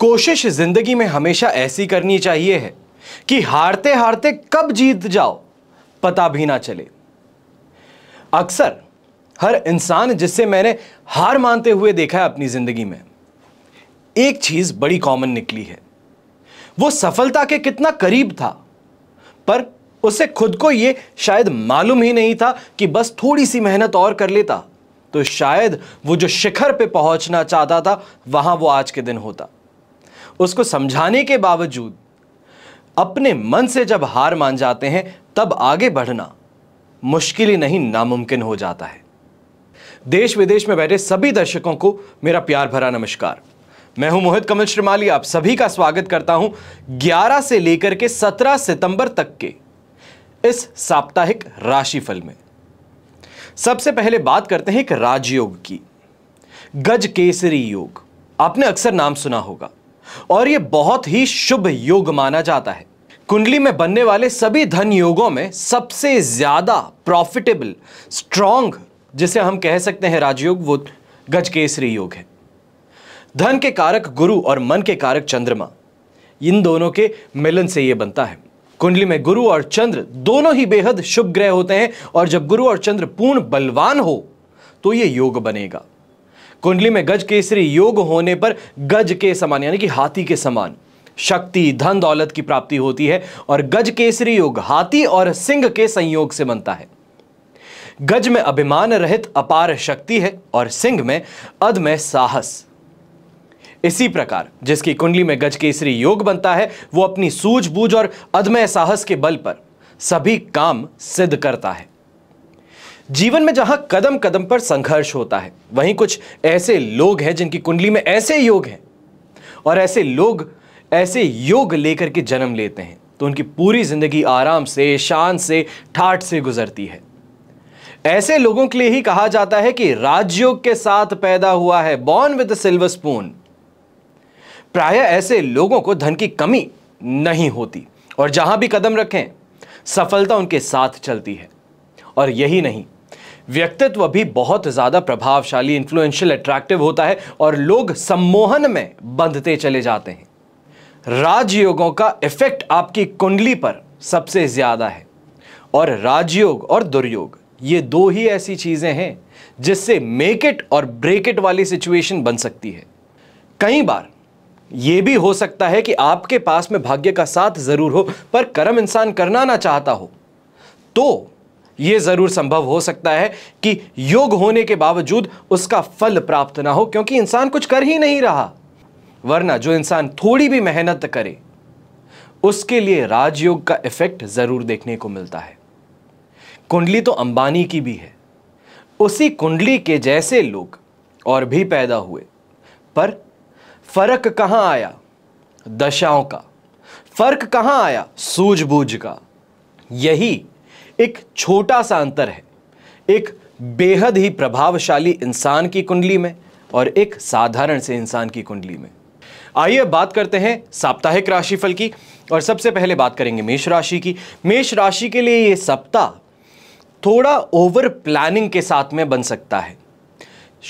कोशिश जिंदगी में हमेशा ऐसी करनी चाहिए है कि हारते हारते कब जीत जाओ पता भी ना चले अक्सर हर इंसान जिससे मैंने हार मानते हुए देखा है अपनी जिंदगी में एक चीज बड़ी कॉमन निकली है वो सफलता के कितना करीब था पर उसे खुद को ये शायद मालूम ही नहीं था कि बस थोड़ी सी मेहनत और कर लेता तो शायद वो जो शिखर पे पहुंचना चाहता था वहां वो आज के दिन होता उसको समझाने के बावजूद अपने मन से जब हार मान जाते हैं तब आगे बढ़ना मुश्किल ही नहीं नामुमकिन हो जाता है देश विदेश में बैठे सभी दर्शकों को मेरा प्यार भरा नमस्कार मैं हूं मोहित कमल श्रीमाली आप सभी का स्वागत करता हूं 11 से लेकर के 17 सितंबर तक के इस साप्ताहिक राशिफल में सबसे पहले बात करते हैं एक राजयोग की गज केसरी योग आपने अक्सर नाम सुना होगा और ये बहुत ही शुभ योग माना जाता है कुंडली में बनने वाले सभी धन योगों में सबसे ज्यादा प्रॉफिटेबल स्ट्रांग जिसे हम कह सकते हैं राजयोग वो गजकेसरी योग है धन के कारक गुरु और मन के कारक चंद्रमा इन दोनों के मिलन से ये बनता है कुंडली में गुरु और चंद्र दोनों ही बेहद शुभ ग्रह होते हैं और जब गुरु और चंद्र पूर्ण बलवान हो तो ये योग बनेगा कुंडली में गज केसरी योग होने पर गज के समान यानी कि हाथी के समान शक्ति धन दौलत की प्राप्ति होती है और गज केसरी योग हाथी और सिंह के संयोग से बनता है गज में अभिमान रहित अपार शक्ति है और सिंह में अध में साहस इसी प्रकार जिसकी कुंडली में गज केसरी योग बनता है वो अपनी सूझबूझ और अदमय साहस के बल पर सभी काम सिद्ध करता है जीवन में जहां कदम कदम पर संघर्ष होता है वहीं कुछ ऐसे लोग हैं जिनकी कुंडली में ऐसे योग हैं और ऐसे लोग ऐसे योग लेकर के जन्म लेते हैं तो उनकी पूरी जिंदगी आराम से शान से ठाट से गुजरती है ऐसे लोगों के लिए ही कहा जाता है कि राजयोग के साथ पैदा हुआ है बॉर्न विद सिल्वर स्पून प्राय ऐसे लोगों को धन की कमी नहीं होती और जहां भी कदम रखें सफलता उनके साथ चलती है और यही नहीं व्यक्तित्व भी बहुत ज़्यादा प्रभावशाली इन्फ्लुएंशियल अट्रैक्टिव होता है और लोग सम्मोहन में बंधते चले जाते हैं राजयोगों का इफेक्ट आपकी कुंडली पर सबसे ज़्यादा है और राजयोग और दुर्योग ये दो ही ऐसी चीज़ें हैं जिससे मेक इट और ब्रेक इट वाली सिचुएशन बन सकती है कई बार ये भी हो सकता है कि आपके पास में भाग्य का साथ ज़रूर हो पर कर्म इंसान करना ना चाहता हो तो यह ज़रूर संभव हो सकता है कि योग होने के बावजूद उसका फल प्राप्त ना हो क्योंकि इंसान कुछ कर ही नहीं रहा वरना जो इंसान थोड़ी भी मेहनत करे उसके लिए राजयोग का इफेक्ट ज़रूर देखने को मिलता है कुंडली तो अंबानी की भी है उसी कुंडली के जैसे लोग और भी पैदा हुए पर फर्क कहां आया दशाओं का फर्क कहां आया सूझबूझ का यही एक छोटा सा अंतर है एक बेहद ही प्रभावशाली इंसान की कुंडली में और एक साधारण से इंसान की कुंडली में आइए बात करते हैं साप्ताहिक राशिफल की और सबसे पहले बात करेंगे मेष राशि की मेष राशि के लिए ये सप्ताह थोड़ा ओवर प्लानिंग के साथ में बन सकता है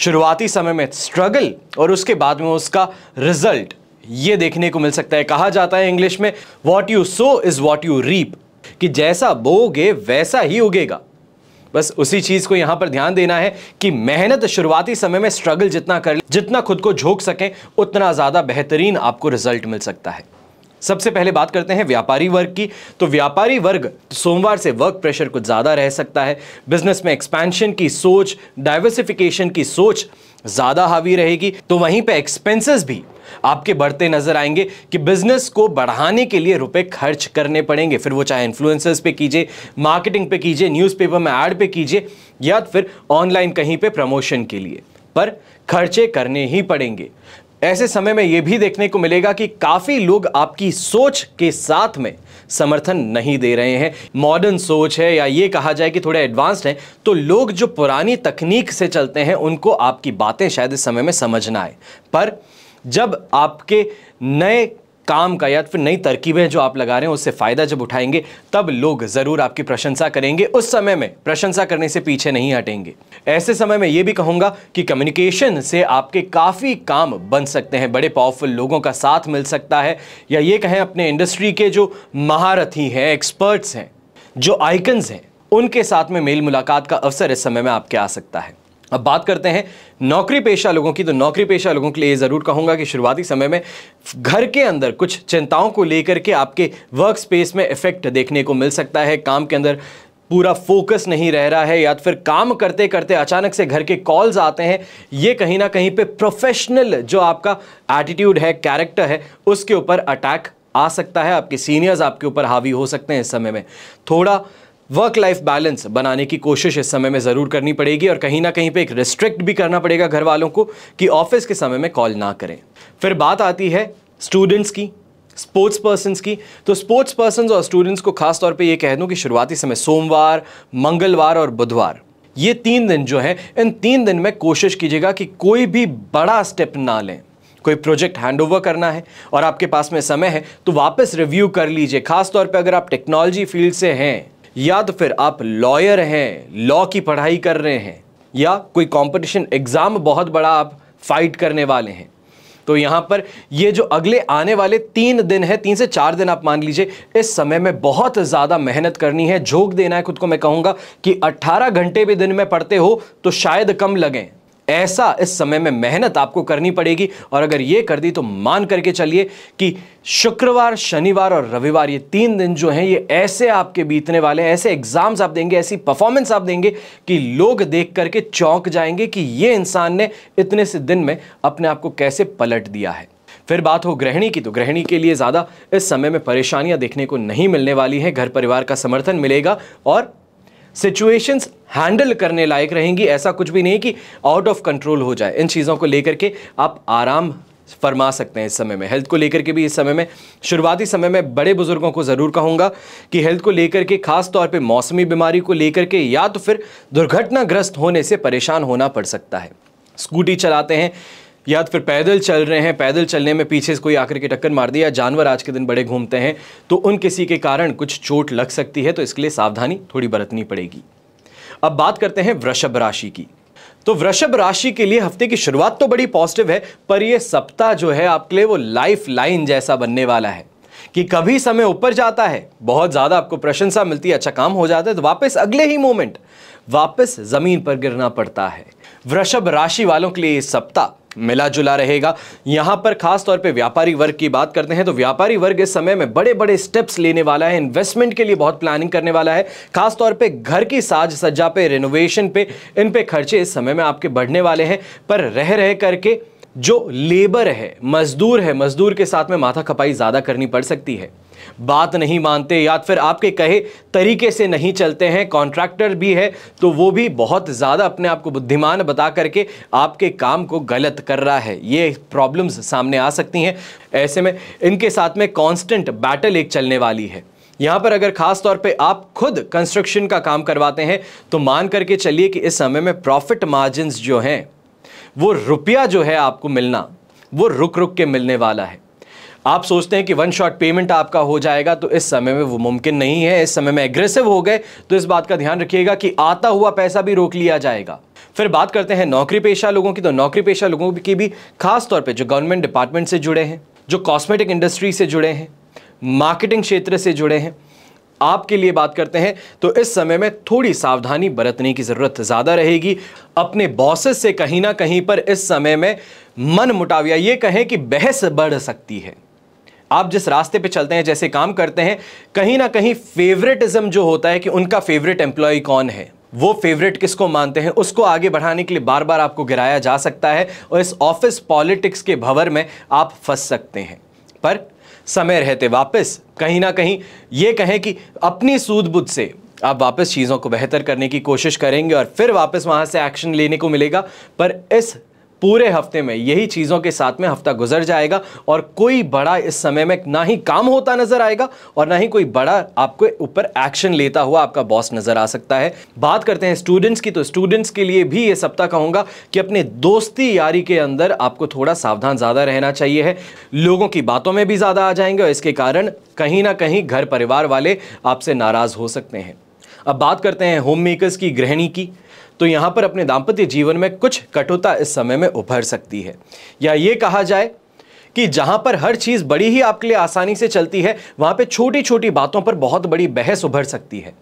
शुरुआती समय में स्ट्रगल और उसके बाद में उसका रिजल्ट ये देखने को मिल सकता है कहा जाता है इंग्लिश में what you sow is what you reap कि जैसा बोगे वैसा ही उगेगा बस उसी चीज को यहां पर ध्यान देना है कि मेहनत शुरुआती समय में स्ट्रगल जितना कर जितना खुद को झोंक सकें उतना ज्यादा बेहतरीन आपको रिजल्ट मिल सकता है सबसे पहले बात करते हैं व्यापारी वर्ग की तो व्यापारी वर्ग सोमवार से वर्क प्रेशर कुछ ज़्यादा रह सकता है बिजनेस में एक्सपेंशन की सोच डाइवर्सिफिकेशन की सोच ज़्यादा हावी रहेगी तो वहीं पे एक्सपेंसेस भी आपके बढ़ते नजर आएंगे कि बिजनेस को बढ़ाने के लिए रुपए खर्च करने पड़ेंगे फिर वो चाहे इन्फ्लुएंसर्स पे कीजिए मार्केटिंग पे कीजिए न्यूज़पेपर में ऐड पे कीजिए या फिर ऑनलाइन कहीं पे प्रमोशन के लिए पर खर्चे करने ही पड़ेंगे ऐसे समय में यह भी देखने को मिलेगा कि काफ़ी लोग आपकी सोच के साथ में समर्थन नहीं दे रहे हैं मॉडर्न सोच है या ये कहा जाए कि थोड़े एडवांस्ड हैं तो लोग जो पुरानी तकनीक से चलते हैं उनको आपकी बातें शायद इस समय में समझ ना आए पर जब आपके नए काम का या फिर नई तरकीबें जो आप लगा रहे हैं उससे फ़ायदा जब उठाएंगे तब लोग ज़रूर आपकी प्रशंसा करेंगे उस समय में प्रशंसा करने से पीछे नहीं हटेंगे ऐसे समय में ये भी कहूंगा कि कम्युनिकेशन से आपके काफ़ी काम बन सकते हैं बड़े पावरफुल लोगों का साथ मिल सकता है या ये कहें अपने इंडस्ट्री के जो महारथी हैं एक्सपर्ट्स हैं जो आइकन्स हैं उनके साथ में मेल मुलाकात का अवसर इस समय में आपके आ सकता है अब बात करते हैं नौकरी पेशा लोगों की तो नौकरी पेशा लोगों के लिए ज़रूर कहूँगा कि शुरुआती समय में घर के अंदर कुछ चिंताओं को लेकर के आपके वर्क स्पेस में इफेक्ट देखने को मिल सकता है काम के अंदर पूरा फोकस नहीं रह रहा है या तो फिर काम करते करते अचानक से घर के कॉल्स आते हैं ये कहीं ना कहीं पे प्रोफेशनल जो आपका एटीट्यूड है कैरेक्टर है उसके ऊपर अटैक आ सकता है आपके सीनियर्स आपके ऊपर हावी हो सकते हैं इस समय में थोड़ा वर्क लाइफ बैलेंस बनाने की कोशिश इस समय में ज़रूर करनी पड़ेगी और कहीं ना कहीं पे एक रिस्ट्रिक्ट भी करना पड़ेगा घर वालों को कि ऑफिस के समय में कॉल ना करें फिर बात आती है स्टूडेंट्स की स्पोर्ट्स पर्सन की तो स्पोर्ट्स पर्सन और स्टूडेंट्स को खास तौर पे ये कह दूँ कि शुरुआती समय सोमवार मंगलवार और बुधवार ये तीन दिन जो है इन तीन दिन में कोशिश कीजिएगा कि कोई भी बड़ा स्टेप ना लें कोई प्रोजेक्ट हैंडओवर करना है और आपके पास में समय है तो वापस रिव्यू कर लीजिए खासतौर पे अगर आप टेक्नोलॉजी फील्ड से हैं या तो फिर आप लॉयर हैं लॉ की पढ़ाई कर रहे हैं या कोई कंपटीशन एग्ज़ाम बहुत बड़ा आप फाइट करने वाले हैं तो यहाँ पर ये जो अगले आने वाले तीन दिन है तीन से चार दिन आप मान लीजिए इस समय में बहुत ज़्यादा मेहनत करनी है झोंक देना है खुद को मैं कहूँगा कि 18 घंटे भी दिन में पढ़ते हो तो शायद कम लगें ऐसा इस समय में मेहनत आपको करनी पड़ेगी और अगर ये कर दी तो मान करके चलिए कि शुक्रवार शनिवार और रविवार ये तीन दिन जो हैं ये ऐसे आपके बीतने वाले हैं ऐसे एग्जाम्स आप देंगे ऐसी परफॉर्मेंस आप देंगे कि लोग देख करके चौंक जाएंगे कि ये इंसान ने इतने से दिन में अपने आप को कैसे पलट दिया है फिर बात हो गृहिणी की तो गृहिणी के लिए ज़्यादा इस समय में परेशानियां देखने को नहीं मिलने वाली हैं घर परिवार का समर्थन मिलेगा और सिचुएशंस हैंडल करने लायक रहेंगी ऐसा कुछ भी नहीं कि आउट ऑफ कंट्रोल हो जाए इन चीज़ों को लेकर के आप आराम फरमा सकते हैं इस समय में हेल्थ को लेकर के भी इस समय में शुरुआती समय में बड़े बुजुर्गों को ज़रूर कहूँगा कि हेल्थ को लेकर के खास तौर पे मौसमी बीमारी को लेकर के या तो फिर दुर्घटनाग्रस्त होने से परेशान होना पड़ सकता है स्कूटी चलाते हैं या तो फिर पैदल चल रहे हैं पैदल चलने में पीछे से कोई आकर के टक्कर मार दिया या जानवर आज के दिन बड़े घूमते हैं तो उन किसी के कारण कुछ चोट लग सकती है तो इसके लिए सावधानी थोड़ी बरतनी पड़ेगी अब बात करते हैं वृषभ राशि की तो वृषभ राशि के लिए हफ्ते की शुरुआत तो बड़ी पॉजिटिव है पर यह सप्ताह जो है आपके लिए वो लाइफ लाइन जैसा बनने वाला है कि कभी समय ऊपर जाता है बहुत ज़्यादा आपको प्रशंसा मिलती है अच्छा काम हो जाता है तो वापस अगले ही मोमेंट वापस ज़मीन पर गिरना पड़ता है वृषभ राशि वालों के लिए सप्ताह मिला जुला रहेगा यहां पर खास तौर पे व्यापारी वर्ग की बात करते हैं तो व्यापारी वर्ग इस समय में बड़े बड़े स्टेप्स लेने वाला है इन्वेस्टमेंट के लिए बहुत प्लानिंग करने वाला है खासतौर पर घर की साज सज्जा पे रिनोवेशन पे इन पे खर्चे इस समय में आपके बढ़ने वाले हैं पर रह रह करके जो लेबर है मजदूर है मजदूर के साथ में माथा खपाई ज़्यादा करनी पड़ सकती है बात नहीं मानते या फिर आपके कहे तरीके से नहीं चलते हैं कॉन्ट्रैक्टर भी है तो वो भी बहुत ज़्यादा अपने आप को बुद्धिमान बता करके आपके काम को गलत कर रहा है ये प्रॉब्लम्स सामने आ सकती हैं ऐसे में इनके साथ में कॉन्स्टेंट बैटल एक चलने वाली है यहाँ पर अगर खास तौर पे आप खुद कंस्ट्रक्शन का काम करवाते हैं तो मान करके चलिए कि इस समय में प्रॉफिट मार्जिन जो हैं वो रुपया जो है आपको मिलना वो रुक रुक के मिलने वाला है आप सोचते हैं कि वन शॉट पेमेंट आपका हो जाएगा तो इस समय में वो मुमकिन नहीं है इस समय में एग्रेसिव हो गए तो इस बात का ध्यान रखिएगा कि आता हुआ पैसा भी रोक लिया जाएगा फिर बात करते हैं नौकरी पेशा लोगों की तो नौकरी पेशा लोगों की भी खास तौर पे जो गवर्नमेंट डिपार्टमेंट से जुड़े हैं जो कॉस्मेटिक इंडस्ट्री से जुड़े हैं मार्केटिंग क्षेत्र से जुड़े हैं आपके लिए बात करते हैं तो इस समय में थोड़ी सावधानी बरतने की ज़रूरत ज़्यादा रहेगी अपने बॉसेस से कहीं ना कहीं पर इस समय में मन मुटाव या ये कहें कि बहस बढ़ सकती है आप जिस रास्ते पे चलते हैं जैसे काम करते हैं कहीं ना कहीं फेवरेटिज्म जो होता है कि उनका फेवरेट एम्प्लॉय कौन है वो फेवरेट किसको मानते हैं उसको आगे बढ़ाने के लिए बार बार आपको गिराया जा सकता है और इस ऑफिस पॉलिटिक्स के भंवर में आप फंस सकते हैं पर समय रहते वापस कहीं ना कहीं ये कहें कि अपनी सूझबूझ से आप वापस चीज़ों को बेहतर करने की कोशिश करेंगे और फिर वापस वहाँ से एक्शन लेने को मिलेगा पर इस पूरे हफ्ते में यही चीज़ों के साथ में हफ्ता गुजर जाएगा और कोई बड़ा इस समय में ना ही काम होता नजर आएगा और ना ही कोई बड़ा आपके ऊपर एक्शन लेता हुआ आपका बॉस नजर आ सकता है बात करते हैं स्टूडेंट्स की तो स्टूडेंट्स के लिए भी ये सप्ताह कहूंगा कि अपने दोस्ती यारी के अंदर आपको थोड़ा सावधान ज़्यादा रहना चाहिए है लोगों की बातों में भी ज़्यादा आ जाएंगे और इसके कारण कहीं ना कहीं घर परिवार वाले आपसे नाराज़ हो सकते हैं अब बात करते हैं होम मेकर्स की गृहिणी की तो यहाँ पर अपने दाम्पत्य जीवन में कुछ कटुता इस समय में उभर सकती है या ये कहा जाए कि जहां पर हर चीज बड़ी ही आपके लिए आसानी से चलती है वहां पे छोटी छोटी बातों पर बहुत बड़ी बहस उभर सकती है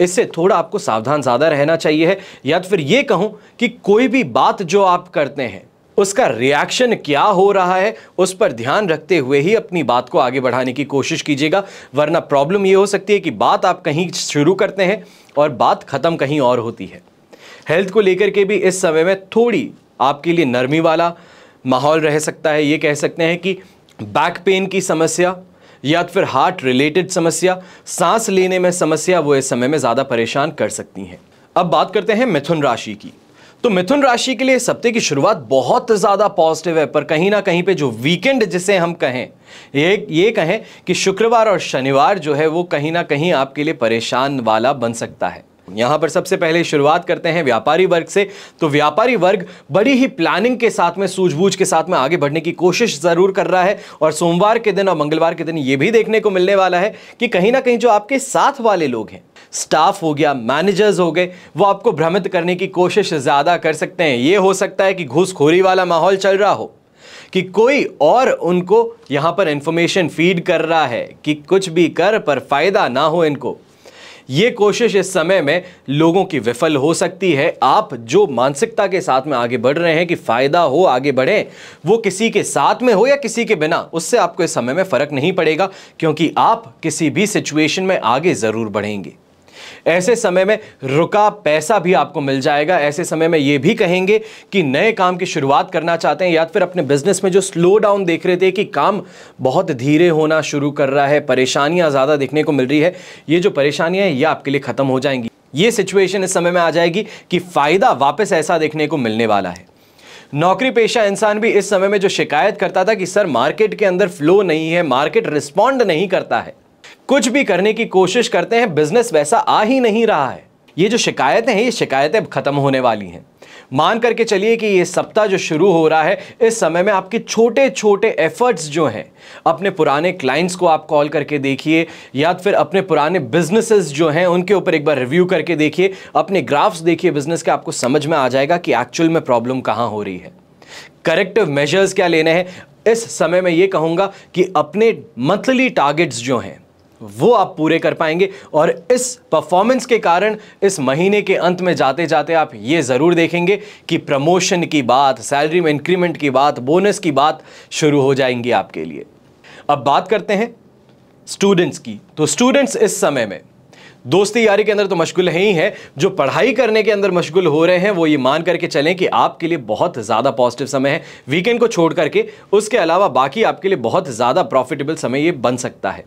इससे थोड़ा आपको सावधान ज्यादा रहना चाहिए है या तो फिर ये कहूं कि कोई भी बात जो आप करते हैं उसका रिएक्शन क्या हो रहा है उस पर ध्यान रखते हुए ही अपनी बात को आगे बढ़ाने की कोशिश कीजिएगा वरना प्रॉब्लम ये हो सकती है कि बात आप कहीं शुरू करते हैं और बात ख़त्म कहीं और होती है हेल्थ को लेकर के भी इस समय में थोड़ी आपके लिए नरमी वाला माहौल रह सकता है ये कह सकते हैं कि बैक पेन की समस्या या तो फिर हार्ट रिलेटेड समस्या सांस लेने में समस्या वो इस समय में ज़्यादा परेशान कर सकती हैं अब बात करते हैं मिथुन राशि की तो मिथुन राशि के लिए सप्ते की शुरुआत बहुत ज़्यादा पॉजिटिव है पर कहीं ना कहीं पे जो वीकेंड जिसे हम कहें ये ये कहें कि शुक्रवार और शनिवार जो है वो कहीं ना कहीं आपके लिए परेशान वाला बन सकता है यहां पर सबसे पहले शुरुआत करते हैं व्यापारी वर्ग से तो व्यापारी वर्ग बड़ी ही प्लानिंग के साथ में सूझबूझ के साथ में आगे बढ़ने की कोशिश जरूर कर रहा है और सोमवार के दिन और मंगलवार के दिन यह भी देखने को मिलने वाला है कि कहीं ना कहीं जो आपके साथ वाले लोग हैं स्टाफ हो गया मैनेजर्स हो गए वो आपको भ्रमित करने की कोशिश ज़्यादा कर सकते हैं ये हो सकता है कि घूसखोरी वाला माहौल चल रहा हो कि कोई और उनको यहां पर इंफॉर्मेशन फीड कर रहा है कि कुछ भी कर पर फायदा ना हो इनको ये कोशिश इस समय में लोगों की विफल हो सकती है आप जो मानसिकता के साथ में आगे बढ़ रहे हैं कि फ़ायदा हो आगे बढ़ें वो किसी के साथ में हो या किसी के बिना उससे आपको इस समय में फ़र्क नहीं पड़ेगा क्योंकि आप किसी भी सिचुएशन में आगे ज़रूर बढ़ेंगे ऐसे समय में रुका पैसा भी आपको मिल जाएगा ऐसे समय में ये भी कहेंगे कि नए काम की शुरुआत करना चाहते हैं या फिर अपने बिजनेस में जो स्लो डाउन देख रहे थे कि काम बहुत धीरे होना शुरू कर रहा है परेशानियां ज़्यादा देखने को मिल रही है ये जो परेशानियां हैं ये आपके लिए ख़त्म हो जाएंगी ये सिचुएशन इस समय में आ जाएगी कि फ़ायदा वापस ऐसा देखने को मिलने वाला है नौकरी पेशा इंसान भी इस समय में जो शिकायत करता था कि सर मार्केट के अंदर फ्लो नहीं है मार्केट रिस्पॉन्ड नहीं करता है कुछ भी करने की कोशिश करते हैं बिजनेस वैसा आ ही नहीं रहा है ये जो शिकायतें हैं ये शिकायतें अब खत्म होने वाली हैं मान करके चलिए कि ये सप्ताह जो शुरू हो रहा है इस समय में आपके छोटे छोटे एफर्ट्स जो हैं अपने पुराने क्लाइंट्स को आप कॉल करके देखिए या फिर अपने पुराने बिजनेसेस जो हैं उनके ऊपर एक बार रिव्यू करके देखिए अपने ग्राफ्स देखिए बिजनेस के आपको समझ में आ जाएगा कि एक्चुअल में प्रॉब्लम कहाँ हो रही है करेक्टिव मेजर्स क्या लेने हैं इस समय में ये कहूँगा कि अपने मंथली टारगेट्स जो हैं वो आप पूरे कर पाएंगे और इस परफॉर्मेंस के कारण इस महीने के अंत में जाते जाते आप ये ज़रूर देखेंगे कि प्रमोशन की बात सैलरी में इंक्रीमेंट की बात बोनस की बात शुरू हो जाएंगी आपके लिए अब बात करते हैं स्टूडेंट्स की तो स्टूडेंट्स इस समय में दोस्ती यारी के अंदर तो मशगूल है ही है जो पढ़ाई करने के अंदर मशगूल हो रहे हैं वो ये मान करके चलें कि आपके लिए बहुत ज़्यादा पॉजिटिव समय है वीकेंड को छोड़ करके उसके अलावा बाकी आपके लिए बहुत ज़्यादा प्रॉफिटेबल समय ये बन सकता है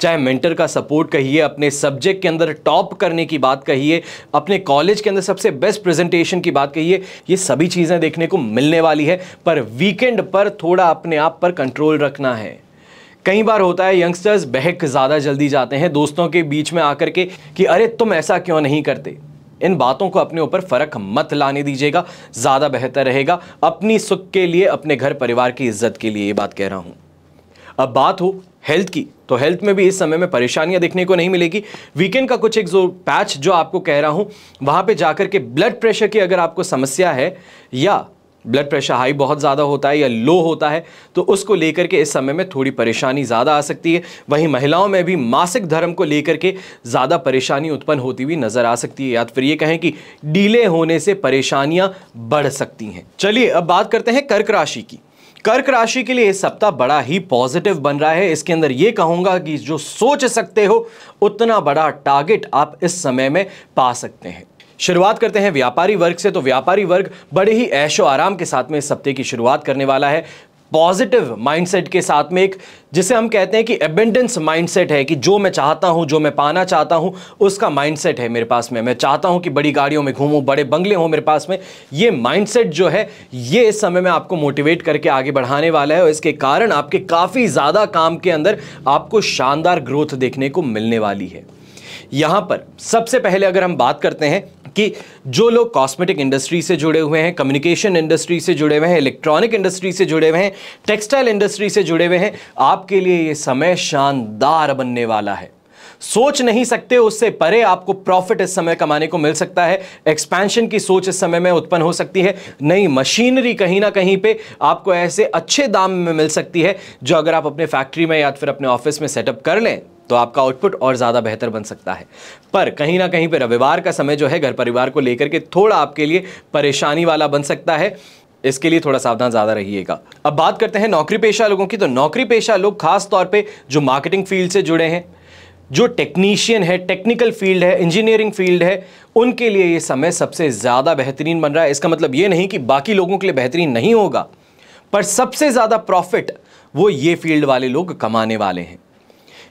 चाहे मेंटर का सपोर्ट कहिए अपने सब्जेक्ट के अंदर टॉप करने की बात कहिए अपने कॉलेज के अंदर सबसे बेस्ट प्रेजेंटेशन की बात कहिए ये सभी चीज़ें देखने को मिलने वाली है पर वीकेंड पर थोड़ा अपने आप पर कंट्रोल रखना है कई बार होता है यंगस्टर्स बहक ज़्यादा जल्दी जाते हैं दोस्तों के बीच में आकर के कि अरे तुम ऐसा क्यों नहीं करते इन बातों को अपने ऊपर फ़र्क मत लाने दीजिएगा ज़्यादा बेहतर रहेगा अपनी सुख के लिए अपने घर परिवार की इज्जत के लिए ये बात कह रहा हूँ अब बात हो हेल्थ की तो हेल्थ में भी इस समय में परेशानियां देखने को नहीं मिलेगी वीकेंड का कुछ एक जो पैच जो आपको कह रहा हूं वहां पे जाकर के ब्लड प्रेशर की अगर आपको समस्या है या ब्लड प्रेशर हाई बहुत ज़्यादा होता है या लो होता है तो उसको लेकर के इस समय में थोड़ी परेशानी ज़्यादा आ सकती है वहीं महिलाओं में भी मासिक धर्म को लेकर के ज़्यादा परेशानी उत्पन्न होती हुई नज़र आ सकती है या तो फिर ये कहें कि डीले होने से परेशानियाँ बढ़ सकती हैं चलिए अब बात करते हैं कर्क राशि की कर्क राशि के लिए सप्ताह बड़ा ही पॉजिटिव बन रहा है इसके अंदर ये कहूंगा कि जो सोच सकते हो उतना बड़ा टारगेट आप इस समय में पा सकते हैं शुरुआत करते हैं व्यापारी वर्ग से तो व्यापारी वर्ग बड़े ही ऐशो आराम के साथ में इस सप्ते की शुरुआत करने वाला है पॉजिटिव माइंडसेट के साथ में एक जिसे हम कहते हैं कि एबेंडेंस माइंडसेट है कि जो मैं चाहता हूं जो मैं पाना चाहता हूं उसका माइंडसेट है मेरे पास में मैं चाहता हूं कि बड़ी गाड़ियों में घूमूं बड़े बंगले हों मेरे पास में ये माइंडसेट जो है ये इस समय में आपको मोटिवेट करके आगे बढ़ाने वाला है और इसके कारण आपके काफ़ी ज़्यादा काम के अंदर आपको शानदार ग्रोथ देखने को मिलने वाली है यहाँ पर सबसे पहले अगर हम बात करते हैं कि जो लोग कॉस्मेटिक इंडस्ट्री से जुड़े हुए हैं कम्युनिकेशन इंडस्ट्री से जुड़े हुए हैं इलेक्ट्रॉनिक इंडस्ट्री से जुड़े हुए हैं टेक्सटाइल इंडस्ट्री से जुड़े हुए हैं आपके लिए ये समय शानदार बनने वाला है सोच नहीं सकते उससे परे आपको प्रॉफिट इस समय कमाने को मिल सकता है एक्सपेंशन की सोच इस समय में उत्पन्न हो सकती है नई मशीनरी कहीं ना कहीं पे आपको ऐसे अच्छे दाम में मिल सकती है जो अगर आप अपने फैक्ट्री में या फिर अपने ऑफिस में सेटअप कर लें तो आपका आउटपुट और ज़्यादा बेहतर बन सकता है पर कहीं ना कहीं पर रविवार का समय जो है घर परिवार को लेकर के थोड़ा आपके लिए परेशानी वाला बन सकता है इसके लिए थोड़ा सावधान ज़्यादा रहिएगा अब बात करते हैं नौकरी पेशा लोगों की तो नौकरी पेशा लोग खास तौर पे जो मार्केटिंग फील्ड से जुड़े हैं जो टेक्नीशियन है टेक्निकल फील्ड है इंजीनियरिंग फील्ड है उनके लिए ये समय सबसे ज़्यादा बेहतरीन बन रहा है इसका मतलब ये नहीं कि बाकी लोगों के लिए बेहतरीन नहीं होगा पर सबसे ज़्यादा प्रॉफिट वो ये फील्ड वाले लोग कमाने वाले हैं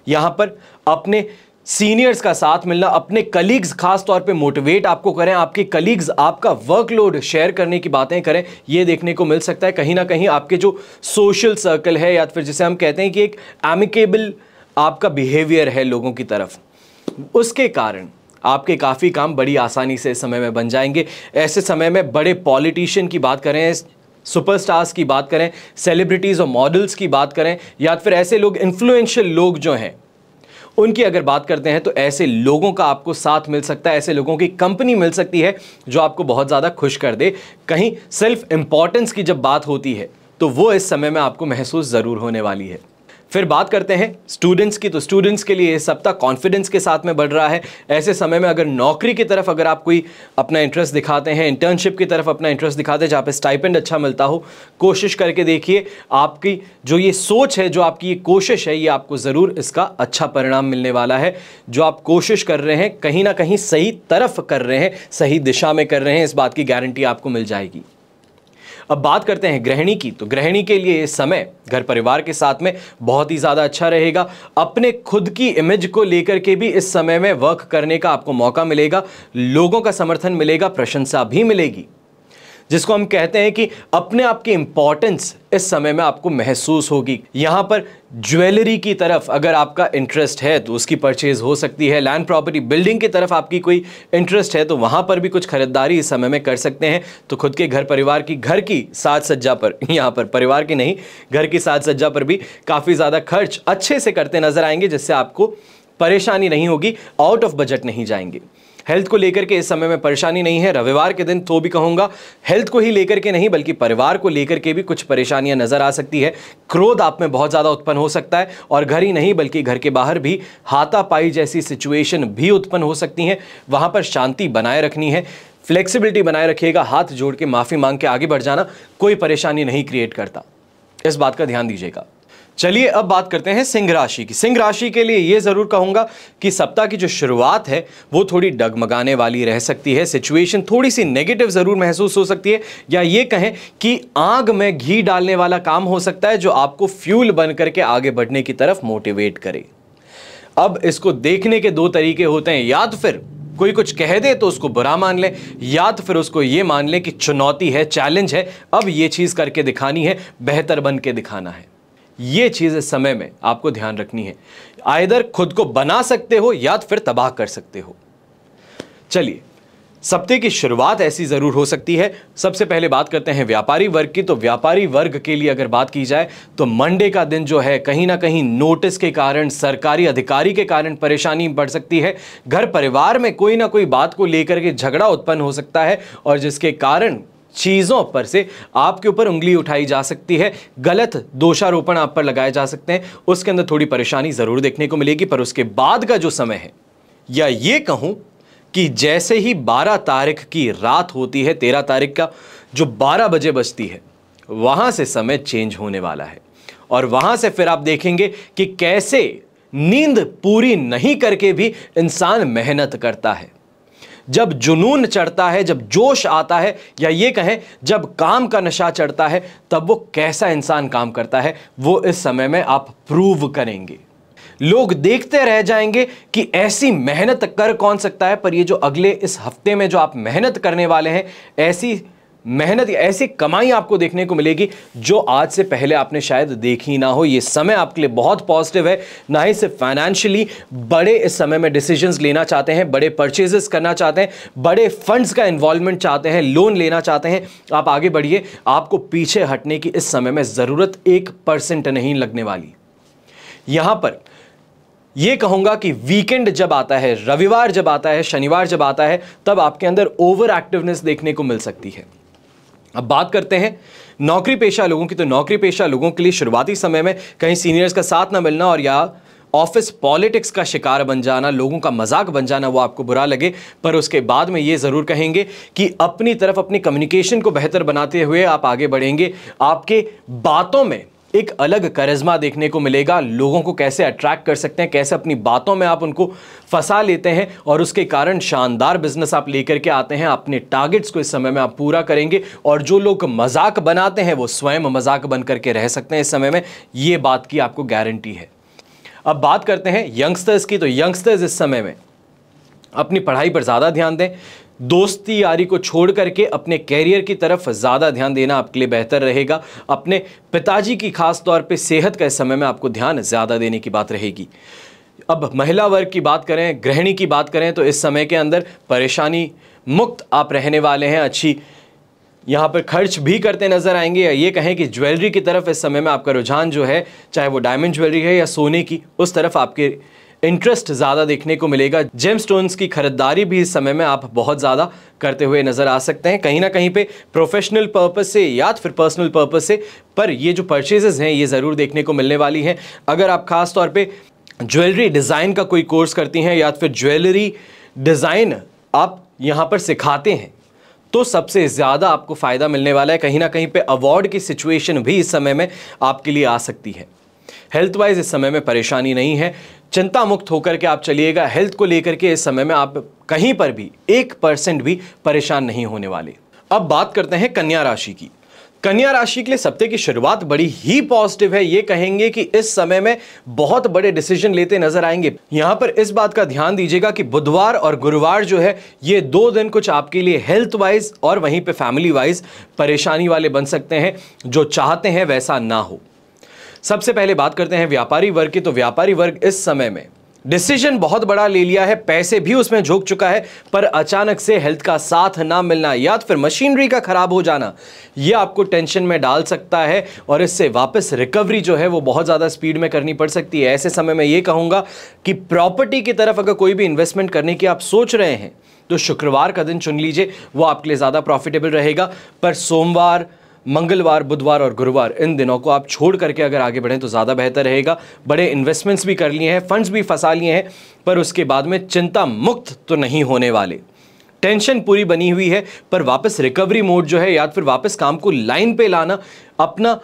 यहाँ पर अपने सीनियर्स का साथ मिलना अपने कलीग्स खास तौर पे मोटिवेट आपको करें आपके कलीग्स आपका वर्कलोड शेयर करने की बातें करें ये देखने को मिल सकता है कहीं ना कहीं आपके जो सोशल सर्कल है या फिर जिसे हम कहते हैं कि एक एमिकेबल आपका बिहेवियर है लोगों की तरफ उसके कारण आपके काफ़ी काम बड़ी आसानी से समय में बन जाएंगे ऐसे समय में बड़े पॉलिटिशियन की बात करें सुपरस्टार्स की बात करें सेलिब्रिटीज़ और मॉडल्स की बात करें या फिर ऐसे लोग इन्फ्लुएंशियल लोग जो हैं उनकी अगर बात करते हैं तो ऐसे लोगों का आपको साथ मिल सकता है ऐसे लोगों की कंपनी मिल सकती है जो आपको बहुत ज़्यादा खुश कर दे कहीं सेल्फ इम्पॉर्टेंस की जब बात होती है तो वो इस समय में आपको महसूस ज़रूर होने वाली है फिर बात करते हैं स्टूडेंट्स की तो स्टूडेंट्स के लिए सप्ताह कॉन्फिडेंस के साथ में बढ़ रहा है ऐसे समय में अगर नौकरी की तरफ अगर आप कोई अपना इंटरेस्ट दिखाते हैं इंटर्नशिप की तरफ अपना इंटरेस्ट दिखाते हैं जहाँ पर स्टाइपेंड अच्छा मिलता हो कोशिश करके देखिए आपकी जो ये सोच है जो आपकी ये कोशिश है ये आपको ज़रूर इसका अच्छा परिणाम मिलने वाला है जो आप कोशिश कर रहे हैं कहीं ना कहीं सही तरफ कर रहे हैं सही दिशा में कर रहे हैं इस बात की गारंटी आपको मिल जाएगी अब बात करते हैं गृहिणी की तो गृहिणी के लिए समय घर परिवार के साथ में बहुत ही ज़्यादा अच्छा रहेगा अपने खुद की इमेज को लेकर के भी इस समय में वर्क करने का आपको मौका मिलेगा लोगों का समर्थन मिलेगा प्रशंसा भी मिलेगी जिसको हम कहते हैं कि अपने आप की इम्पॉर्टेंस इस समय में आपको महसूस होगी यहाँ पर ज्वेलरी की तरफ अगर आपका इंटरेस्ट है तो उसकी परचेज हो सकती है लैंड प्रॉपर्टी बिल्डिंग की तरफ आपकी कोई इंटरेस्ट है तो वहाँ पर भी कुछ खरीदारी इस समय में कर सकते हैं तो खुद के घर परिवार की घर की साज सज्जा पर यहाँ पर परिवार की नहीं घर की साज सज्जा पर भी काफ़ी ज़्यादा खर्च अच्छे से करते नजर आएंगे जिससे आपको परेशानी नहीं होगी आउट ऑफ बजट नहीं जाएंगे हेल्थ को लेकर के इस समय में परेशानी नहीं है रविवार के दिन तो भी कहूँगा हेल्थ को ही लेकर के नहीं बल्कि परिवार को लेकर के भी कुछ परेशानियाँ नज़र आ सकती है क्रोध आप में बहुत ज़्यादा उत्पन्न हो सकता है और घर ही नहीं बल्कि घर के बाहर भी हाथापाई जैसी सिचुएशन भी उत्पन्न हो सकती हैं वहाँ पर शांति बनाए रखनी है फ्लेक्सिबिलिटी बनाए रखिएगा हाथ जोड़ के माफ़ी मांग के आगे बढ़ जाना कोई परेशानी नहीं क्रिएट करता इस बात का ध्यान दीजिएगा चलिए अब बात करते हैं सिंह राशि की सिंह राशि के लिए ये ज़रूर कहूंगा कि सप्ताह की जो शुरुआत है वो थोड़ी डगमगाने वाली रह सकती है सिचुएशन थोड़ी सी नेगेटिव ज़रूर महसूस हो सकती है या ये कहें कि आग में घी डालने वाला काम हो सकता है जो आपको फ्यूल बन करके आगे बढ़ने की तरफ मोटिवेट करे अब इसको देखने के दो तरीके होते हैं या तो फिर कोई कुछ कह दे तो उसको बुरा मान लें या तो फिर उसको ये मान लें कि चुनौती है चैलेंज है अब ये चीज़ करके दिखानी है बेहतर बन के दिखाना है ये चीज़ इस समय में आपको ध्यान रखनी है आयदर खुद को बना सकते हो या फिर तबाह कर सकते हो चलिए सप्ते की शुरुआत ऐसी ज़रूर हो सकती है सबसे पहले बात करते हैं व्यापारी वर्ग की तो व्यापारी वर्ग के लिए अगर बात की जाए तो मंडे का दिन जो है कहीं ना कहीं नोटिस के कारण सरकारी अधिकारी के कारण परेशानी बढ़ सकती है घर परिवार में कोई ना कोई बात को लेकर के झगड़ा उत्पन्न हो सकता है और जिसके कारण चीज़ों पर से आपके ऊपर उंगली उठाई जा सकती है गलत दोषारोपण आप पर लगाए जा सकते हैं उसके अंदर थोड़ी परेशानी ज़रूर देखने को मिलेगी पर उसके बाद का जो समय है या ये कहूँ कि जैसे ही 12 तारीख की रात होती है 13 तारीख का जो 12 बजे बजती है वहाँ से समय चेंज होने वाला है और वहाँ से फिर आप देखेंगे कि कैसे नींद पूरी नहीं करके भी इंसान मेहनत करता है जब जुनून चढ़ता है जब जोश आता है या ये कहें जब काम का नशा चढ़ता है तब वो कैसा इंसान काम करता है वो इस समय में आप प्रूव करेंगे लोग देखते रह जाएंगे कि ऐसी मेहनत कर कौन सकता है पर ये जो अगले इस हफ्ते में जो आप मेहनत करने वाले हैं ऐसी मेहनत ऐसी कमाई आपको देखने को मिलेगी जो आज से पहले आपने शायद देखी ना हो ये समय आपके लिए बहुत पॉजिटिव है ना ही सिर्फ फाइनेंशियली बड़े इस समय में डिसीजंस लेना चाहते हैं बड़े परचेजेस करना चाहते हैं बड़े फंड्स का इन्वॉल्वमेंट चाहते हैं लोन लेना चाहते हैं आप आगे बढ़िए आपको पीछे हटने की इस समय में ज़रूरत एक परसेंट नहीं लगने वाली यहाँ पर ये कहूंगा कि वीकेंड जब आता है रविवार जब आता है शनिवार जब आता है तब आपके अंदर ओवर एक्टिवनेस देखने को मिल सकती है अब बात करते हैं नौकरी पेशा लोगों की तो नौकरी पेशा लोगों के लिए शुरुआती समय में कहीं सीनियर्स का साथ ना मिलना और या ऑफिस पॉलिटिक्स का शिकार बन जाना लोगों का मजाक बन जाना वो आपको बुरा लगे पर उसके बाद में ये ज़रूर कहेंगे कि अपनी तरफ अपनी कम्युनिकेशन को बेहतर बनाते हुए आप आगे बढ़ेंगे आपके बातों में एक अलग करिश्मा देखने को मिलेगा लोगों को कैसे अट्रैक्ट कर सकते हैं कैसे अपनी बातों में आप उनको फंसा लेते हैं और उसके कारण शानदार बिजनेस आप लेकर के आते हैं अपने टारगेट्स को इस समय में आप पूरा करेंगे और जो लोग मजाक बनाते हैं वो स्वयं मजाक बन करके रह सकते हैं इस समय में ये बात की आपको गारंटी है अब बात करते हैं यंगस्टर्स की तो यंगस्टर्स इस समय में अपनी पढ़ाई पर ज़्यादा ध्यान दें दोस्ती यारी को छोड़ करके अपने कैरियर की तरफ ज़्यादा ध्यान देना आपके लिए बेहतर रहेगा अपने पिताजी की खास तौर पे सेहत का इस समय में आपको ध्यान ज़्यादा देने की बात रहेगी अब महिला वर्ग की बात करें गृहिणी की बात करें तो इस समय के अंदर परेशानी मुक्त आप रहने वाले हैं अच्छी यहाँ पर खर्च भी करते नजर आएंगे या ये कहें कि ज्वेलरी की तरफ इस समय में आपका रुझान जो है चाहे वो डायमंड ज्वेलरी है या सोने की उस तरफ आपके इंटरेस्ट ज़्यादा देखने को मिलेगा जेम स्टोन्स की खरीदारी भी इस समय में आप बहुत ज़्यादा करते हुए नज़र आ सकते हैं कहीं ना कहीं पे प्रोफेशनल पर्पज़ से या तो फिर पर्सनल पर्पज़ से पर ये जो परचेजेज़ हैं ये ज़रूर देखने को मिलने वाली हैं अगर आप ख़ास तौर पर ज्वेलरी डिज़ाइन का कोई कोर्स करती हैं या तो फिर ज्वेलरी डिज़ाइन आप यहाँ पर सिखाते हैं तो सबसे ज़्यादा आपको फ़ायदा मिलने वाला है कहीं ना कहीं पर अवार्ड की सिचुएशन भी इस समय में आपके लिए आ सकती है हेल्थ वाइज इस समय में परेशानी नहीं है चिंता मुक्त होकर के आप चलिएगा हेल्थ को लेकर के इस समय में आप कहीं पर भी एक परसेंट भी परेशान नहीं होने वाले अब बात करते हैं कन्या राशि की कन्या राशि के लिए सप्ते की शुरुआत बड़ी ही पॉजिटिव है ये कहेंगे कि इस समय में बहुत बड़े डिसीजन लेते नजर आएंगे यहां पर इस बात का ध्यान दीजिएगा कि बुधवार और गुरुवार जो है ये दो दिन कुछ आपके लिए हेल्थ वाइज और वहीं पे फैमिली वाइज परेशानी वाले बन सकते हैं जो चाहते हैं वैसा ना हो सबसे पहले बात करते हैं व्यापारी वर्ग की तो व्यापारी वर्ग इस समय में डिसीजन बहुत बड़ा ले लिया है पैसे भी उसमें झोंक चुका है पर अचानक से हेल्थ का साथ ना मिलना या तो फिर मशीनरी का खराब हो जाना ये आपको टेंशन में डाल सकता है और इससे वापस रिकवरी जो है वो बहुत ज़्यादा स्पीड में करनी पड़ सकती है ऐसे समय में ये कहूँगा कि प्रॉपर्टी की तरफ अगर कोई भी इन्वेस्टमेंट करने की आप सोच रहे हैं तो शुक्रवार का दिन चुन लीजिए वो आपके लिए ज़्यादा प्रॉफिटेबल रहेगा पर सोमवार मंगलवार बुधवार और गुरुवार इन दिनों को आप छोड़ करके अगर आगे बढ़ें तो ज़्यादा बेहतर रहेगा बड़े इन्वेस्टमेंट्स भी कर लिए हैं फंड्स भी फंसा लिए हैं पर उसके बाद में चिंता मुक्त तो नहीं होने वाले टेंशन पूरी बनी हुई है पर वापस रिकवरी मोड जो है या फिर वापस काम को लाइन पे लाना अपना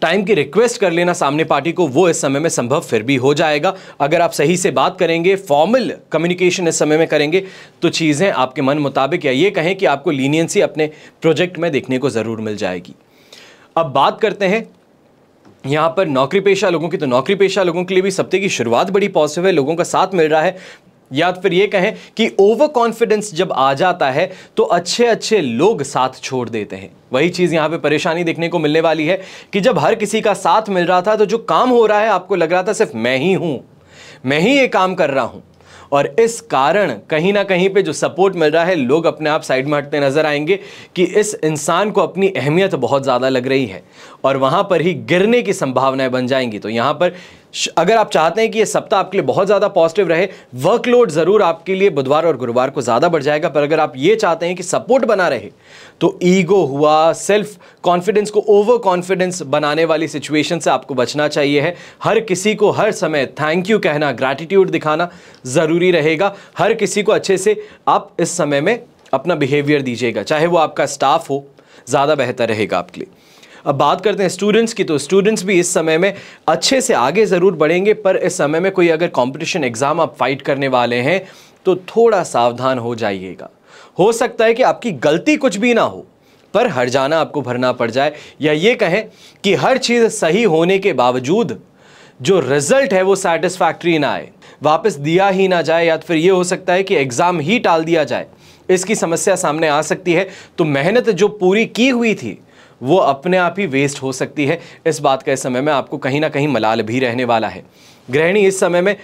टाइम की रिक्वेस्ट कर लेना सामने पार्टी को वो इस समय में संभव फिर भी हो जाएगा अगर आप सही से बात करेंगे फॉर्मल कम्युनिकेशन इस समय में करेंगे तो चीज़ें आपके मन मुताबिक या ये कहें कि आपको लीनियंसी अपने प्रोजेक्ट में देखने को ज़रूर मिल जाएगी अब बात करते हैं यहाँ पर नौकरी पेशा लोगों की तो नौकरी पेशा लोगों के लिए भी सप्ते की शुरुआत बड़ी पॉजिटिव है लोगों का साथ मिल रहा है या तो फिर ये कहें कि ओवर कॉन्फिडेंस जब आ जाता है तो अच्छे अच्छे लोग साथ छोड़ देते हैं वही चीज़ यहाँ पे परेशानी देखने को मिलने वाली है कि जब हर किसी का साथ मिल रहा था तो जो काम हो रहा है आपको लग रहा था सिर्फ मैं ही हूँ मैं ही ये काम कर रहा हूँ और इस कारण कहीं ना कहीं पे जो सपोर्ट मिल रहा है लोग अपने आप साइड में हटते नज़र आएंगे कि इस इंसान को अपनी अहमियत बहुत ज़्यादा लग रही है और वहाँ पर ही गिरने की संभावनाएं बन जाएंगी तो यहाँ पर अगर आप चाहते हैं कि ये सप्ताह आपके लिए बहुत ज़्यादा पॉजिटिव रहे वर्कलोड ज़रूर आपके लिए बुधवार और गुरुवार को ज़्यादा बढ़ जाएगा पर अगर आप ये चाहते हैं कि सपोर्ट बना रहे तो ईगो हुआ सेल्फ कॉन्फिडेंस को ओवर कॉन्फिडेंस बनाने वाली सिचुएशन से आपको बचना चाहिए है हर किसी को हर समय थैंक यू कहना ग्रैटिट्यूड दिखाना ज़रूरी रहेगा हर किसी को अच्छे से आप इस समय में अपना बिहेवियर दीजिएगा चाहे वो आपका स्टाफ हो ज़्यादा बेहतर रहेगा आपके लिए अब बात करते हैं स्टूडेंट्स की तो स्टूडेंट्स भी इस समय में अच्छे से आगे ज़रूर बढ़ेंगे पर इस समय में कोई अगर कॉम्पिटिशन एग्ज़ाम आप फाइट करने वाले हैं तो थोड़ा सावधान हो जाइएगा हो सकता है कि आपकी गलती कुछ भी ना हो पर हर जाना आपको भरना पड़ जाए या ये कहें कि हर चीज़ सही होने के बावजूद जो रिजल्ट है वो सेटिस्फैक्ट्री ना आए वापस दिया ही ना जाए या तो फिर ये हो सकता है कि एग्ज़ाम ही टाल दिया जाए इसकी समस्या सामने आ सकती है तो मेहनत जो पूरी की हुई थी वो अपने आप ही वेस्ट हो सकती है इस बात का इस समय में आपको कहीं ना कहीं मलाल भी रहने वाला है गृहिणी इस समय में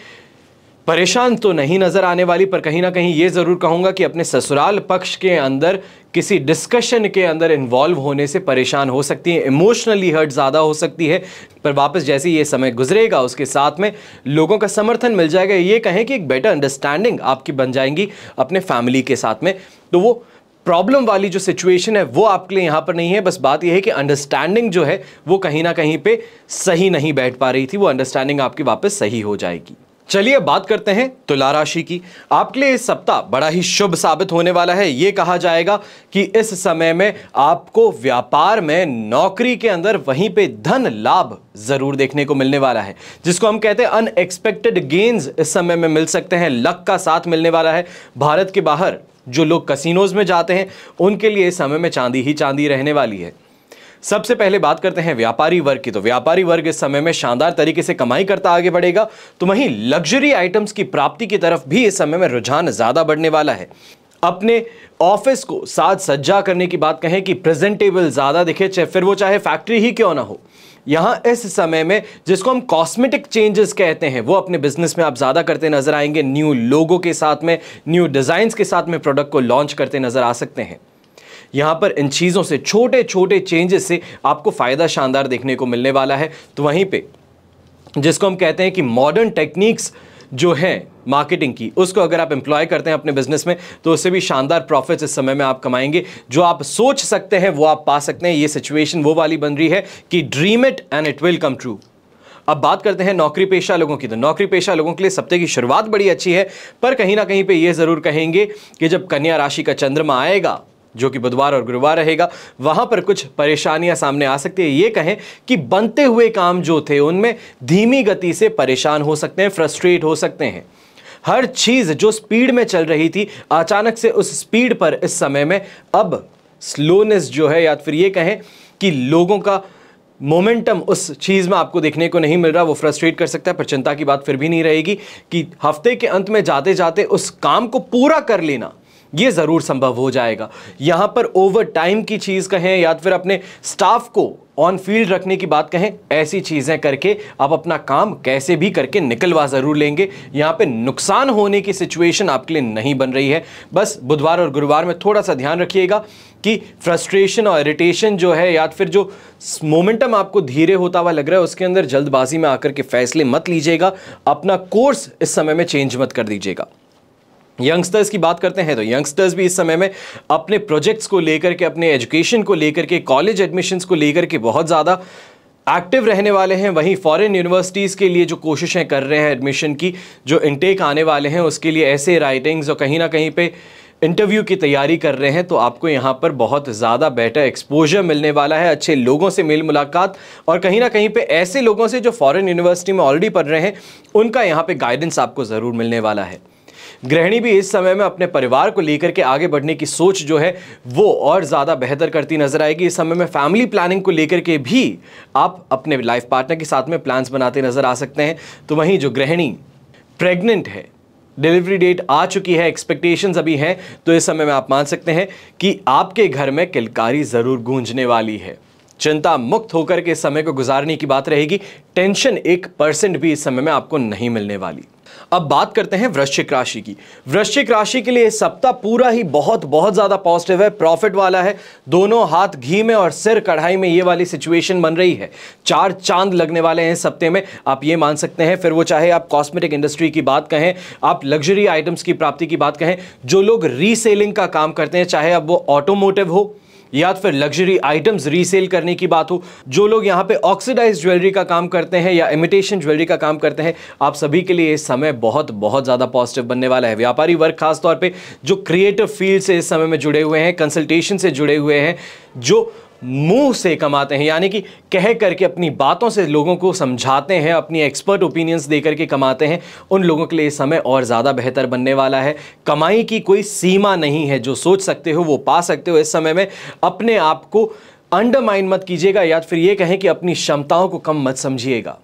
परेशान तो नहीं नज़र आने वाली पर कहीं ना कहीं ये ज़रूर कहूँगा कि अपने ससुराल पक्ष के अंदर किसी डिस्कशन के अंदर इन्वॉल्व होने से परेशान हो सकती है इमोशनली हर्ट ज़्यादा हो सकती है पर वापस जैसे ये समय गुजरेगा उसके साथ में लोगों का समर्थन मिल जाएगा ये कहें कि एक बेटर अंडरस्टैंडिंग आपकी बन जाएंगी अपने फैमिली के साथ में तो वो प्रॉब्लम वाली जो सिचुएशन है वो आपके लिए यहाँ पर नहीं है बस बात यह है कि अंडरस्टैंडिंग जो है वो कहीं ना कहीं पे सही नहीं बैठ पा रही थी वो अंडरस्टैंडिंग आपकी वापस सही हो जाएगी चलिए बात करते हैं तुला राशि की आपके लिए इस सप्ताह बड़ा ही शुभ साबित होने वाला है ये कहा जाएगा कि इस समय में आपको व्यापार में नौकरी के अंदर वहीं पे धन लाभ जरूर देखने को मिलने वाला है जिसको हम कहते हैं अनएक्सपेक्टेड गेन्स इस समय में मिल सकते हैं लक का साथ मिलने वाला है भारत के बाहर जो लोग कसिनोज़ में जाते हैं उनके लिए इस समय में चांदी ही चांदी रहने वाली है सबसे पहले बात करते हैं व्यापारी वर्ग की तो व्यापारी वर्ग इस समय में शानदार तरीके से कमाई करता आगे बढ़ेगा तो वहीं लग्जरी आइटम्स की प्राप्ति की तरफ भी इस समय में रुझान ज़्यादा बढ़ने वाला है अपने ऑफिस को साज सज्जा करने की बात कहें कि प्रेजेंटेबल ज़्यादा दिखे चाहे फिर वो चाहे फैक्ट्री ही क्यों ना हो यहां इस समय में जिसको हम कॉस्मेटिक चेंजेस कहते हैं वो अपने बिजनेस में आप ज़्यादा करते नजर आएंगे न्यू लोगों के साथ में न्यू डिज़ाइंस के साथ में प्रोडक्ट को लॉन्च करते नजर आ सकते हैं यहाँ पर इन चीज़ों से छोटे छोटे चेंजेस से आपको फ़ायदा शानदार देखने को मिलने वाला है तो वहीं पर जिसको हम कहते हैं कि मॉडर्न टेक्निक्स जो है मार्केटिंग की उसको अगर आप एम्प्लॉय करते हैं अपने बिजनेस में तो उससे भी शानदार प्रॉफिट्स इस समय में आप कमाएंगे जो आप सोच सकते हैं वो आप पा सकते हैं ये सिचुएशन वो वाली बन रही है कि dream it and it will come true अब बात करते हैं नौकरी पेशा लोगों की तो नौकरी पेशा लोगों के लिए सप्ते की शुरुआत बड़ी अच्छी है पर कहीं ना कहीं पे ये ज़रूर कहेंगे कि जब कन्या राशि का चंद्रमा आएगा जो कि बुधवार और गुरुवार रहेगा वहाँ पर कुछ परेशानियाँ सामने आ सकती है ये कहें कि बनते हुए काम जो थे उनमें धीमी गति से परेशान हो सकते हैं फ्रस्ट्रेट हो सकते हैं हर चीज़ जो स्पीड में चल रही थी अचानक से उस स्पीड पर इस समय में अब स्लोनेस जो है या फिर ये कहें कि लोगों का मोमेंटम उस चीज़ में आपको देखने को नहीं मिल रहा वो फ्रस्ट्रेट कर सकता है पर चिंता की बात फिर भी नहीं रहेगी कि हफ्ते के अंत में जाते जाते उस काम को पूरा कर लेना ये ज़रूर संभव हो जाएगा यहाँ पर ओवर टाइम की चीज़ कहें या फिर अपने स्टाफ को ऑन फील्ड रखने की बात कहें ऐसी चीज़ें करके आप अपना काम कैसे भी करके निकलवा ज़रूर लेंगे यहाँ पे नुकसान होने की सिचुएशन आपके लिए नहीं बन रही है बस बुधवार और गुरुवार में थोड़ा सा ध्यान रखिएगा कि फ्रस्ट्रेशन और इरिटेशन जो है या फिर जो मोमेंटम आपको धीरे होता हुआ लग रहा है उसके अंदर जल्दबाजी में आकर के फैसले मत लीजिएगा अपना कोर्स इस समय में चेंज मत कर दीजिएगा यंगस्टर्स की बात करते हैं तो यंगस्टर्स भी इस समय में अपने प्रोजेक्ट्स को लेकर के अपने एजुकेशन को लेकर के कॉलेज एडमिशन्स को लेकर के बहुत ज़्यादा एक्टिव रहने वाले हैं वहीं फॉरेन यूनिवर्सिटीज़ के लिए जो कोशिशें कर रहे हैं एडमिशन की जो इनटेक आने वाले हैं उसके लिए ऐसे राइटिंग्स और कहीं ना कहीं पे इंटरव्यू की तैयारी कर रहे हैं तो आपको यहाँ पर बहुत ज़्यादा बेटर एक्सपोजर मिलने वाला है अच्छे लोगों से मेल मुलाकात और कहीं ना कहीं पे ऐसे लोगों से जो फॉरेन यूनिवर्सिटी में ऑलरेडी पढ़ रहे हैं उनका यहाँ पे गाइडेंस आपको ज़रूर मिलने वाला है गृहिणी भी इस समय में अपने परिवार को लेकर के आगे बढ़ने की सोच जो है वो और ज़्यादा बेहतर करती नजर आएगी इस समय में फैमिली प्लानिंग को लेकर के भी आप अपने लाइफ पार्टनर के साथ में प्लान्स बनाते नजर आ सकते हैं तो वहीं जो गृहिणी प्रेग्नेंट है डिलीवरी डेट आ चुकी है एक्सपेक्टेशंस अभी हैं तो इस समय में आप मान सकते हैं कि आपके घर में किलकारी ज़रूर गूंजने वाली है चिंता मुक्त होकर के समय को गुजारने की बात रहेगी टेंशन एक परसेंट भी इस समय में आपको नहीं मिलने वाली अब बात करते हैं वृश्चिक राशि की वृश्चिक राशि के लिए सप्ताह पूरा ही बहुत बहुत ज़्यादा पॉजिटिव है प्रॉफिट वाला है दोनों हाथ घी में और सिर कढ़ाई में ये वाली सिचुएशन बन रही है चार चांद लगने वाले हैं इस सप्ते में आप ये मान सकते हैं फिर वो चाहे आप कॉस्मेटिक इंडस्ट्री की बात कहें आप लग्जरी आइटम्स की प्राप्ति की बात कहें जो लोग रीसेलिंग का काम करते हैं चाहे अब वो ऑटोमोटिव हो या तो फिर लग्जरी आइटम्स रीसेल करने की बात हो जो लोग यहाँ पे ऑक्सीडाइज ज्वेलरी का काम करते हैं या इमिटेशन ज्वेलरी का काम करते हैं आप सभी के लिए इस समय बहुत बहुत ज़्यादा पॉजिटिव बनने वाला है व्यापारी वर्ग खासतौर पर जो क्रिएटिव फील्ड से इस समय में जुड़े हुए हैं कंसल्टेशन से जुड़े हुए हैं जो मुंह से कमाते हैं यानी कि कह करके अपनी बातों से लोगों को समझाते हैं अपनी एक्सपर्ट ओपिनियंस दे करके कमाते हैं उन लोगों के लिए समय और ज़्यादा बेहतर बनने वाला है कमाई की कोई सीमा नहीं है जो सोच सकते हो वो पा सकते हो इस समय में अपने आप को अंडरमाइन मत कीजिएगा या फिर ये कहें कि अपनी क्षमताओं को कम मत समझिएगा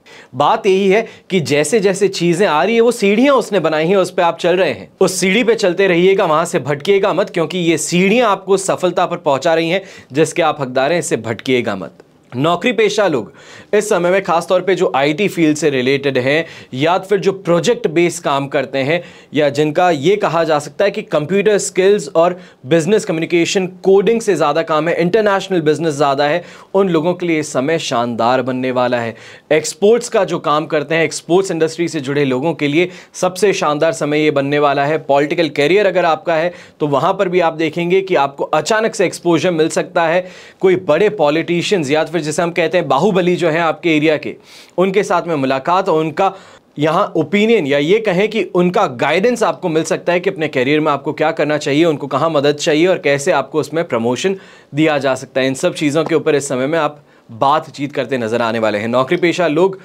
बात यही है कि जैसे जैसे चीज़ें आ रही है वो सीढ़ियां उसने बनाई हैं उस पर आप चल रहे हैं उस सीढ़ी पर चलते रहिएगा वहां से भटकीेगा मत क्योंकि ये सीढ़ियां आपको सफलता पर पहुंचा रही हैं जिसके आप हकदार हैं इससे भटकीेगा मत नौकरी पेशा लोग इस समय में खासतौर पे जो आईटी फील्ड से रिलेटेड हैं या तो फिर जो प्रोजेक्ट बेस काम करते हैं या जिनका ये कहा जा सकता है कि कंप्यूटर स्किल्स और बिजनेस कम्युनिकेशन कोडिंग से ज़्यादा काम है इंटरनेशनल बिजनेस ज़्यादा है उन लोगों के लिए समय शानदार बनने वाला है एक्सपोर्ट्स का जो काम करते हैं एक्सपोर्ट्स इंडस्ट्री से जुड़े लोगों के लिए सबसे शानदार समय ये बनने वाला है पॉलिटिकल कैरियर अगर आपका है तो वहाँ पर भी आप देखेंगे कि आपको अचानक से एक्सपोजर मिल सकता है कोई बड़े पॉलिटिशियंस या तो फिर पे जिसे हम कहते हैं बाहुबली जो हैं आपके एरिया के उनके साथ में मुलाकात और उनका यहाँ ओपिनियन या ये कहें कि उनका गाइडेंस आपको मिल सकता है कि अपने करियर में आपको क्या करना चाहिए उनको कहाँ मदद चाहिए और कैसे आपको उसमें प्रमोशन दिया जा सकता है इन सब चीज़ों के ऊपर इस समय में आप बातचीत करते नज़र आने वाले हैं नौकरी पेशा लोग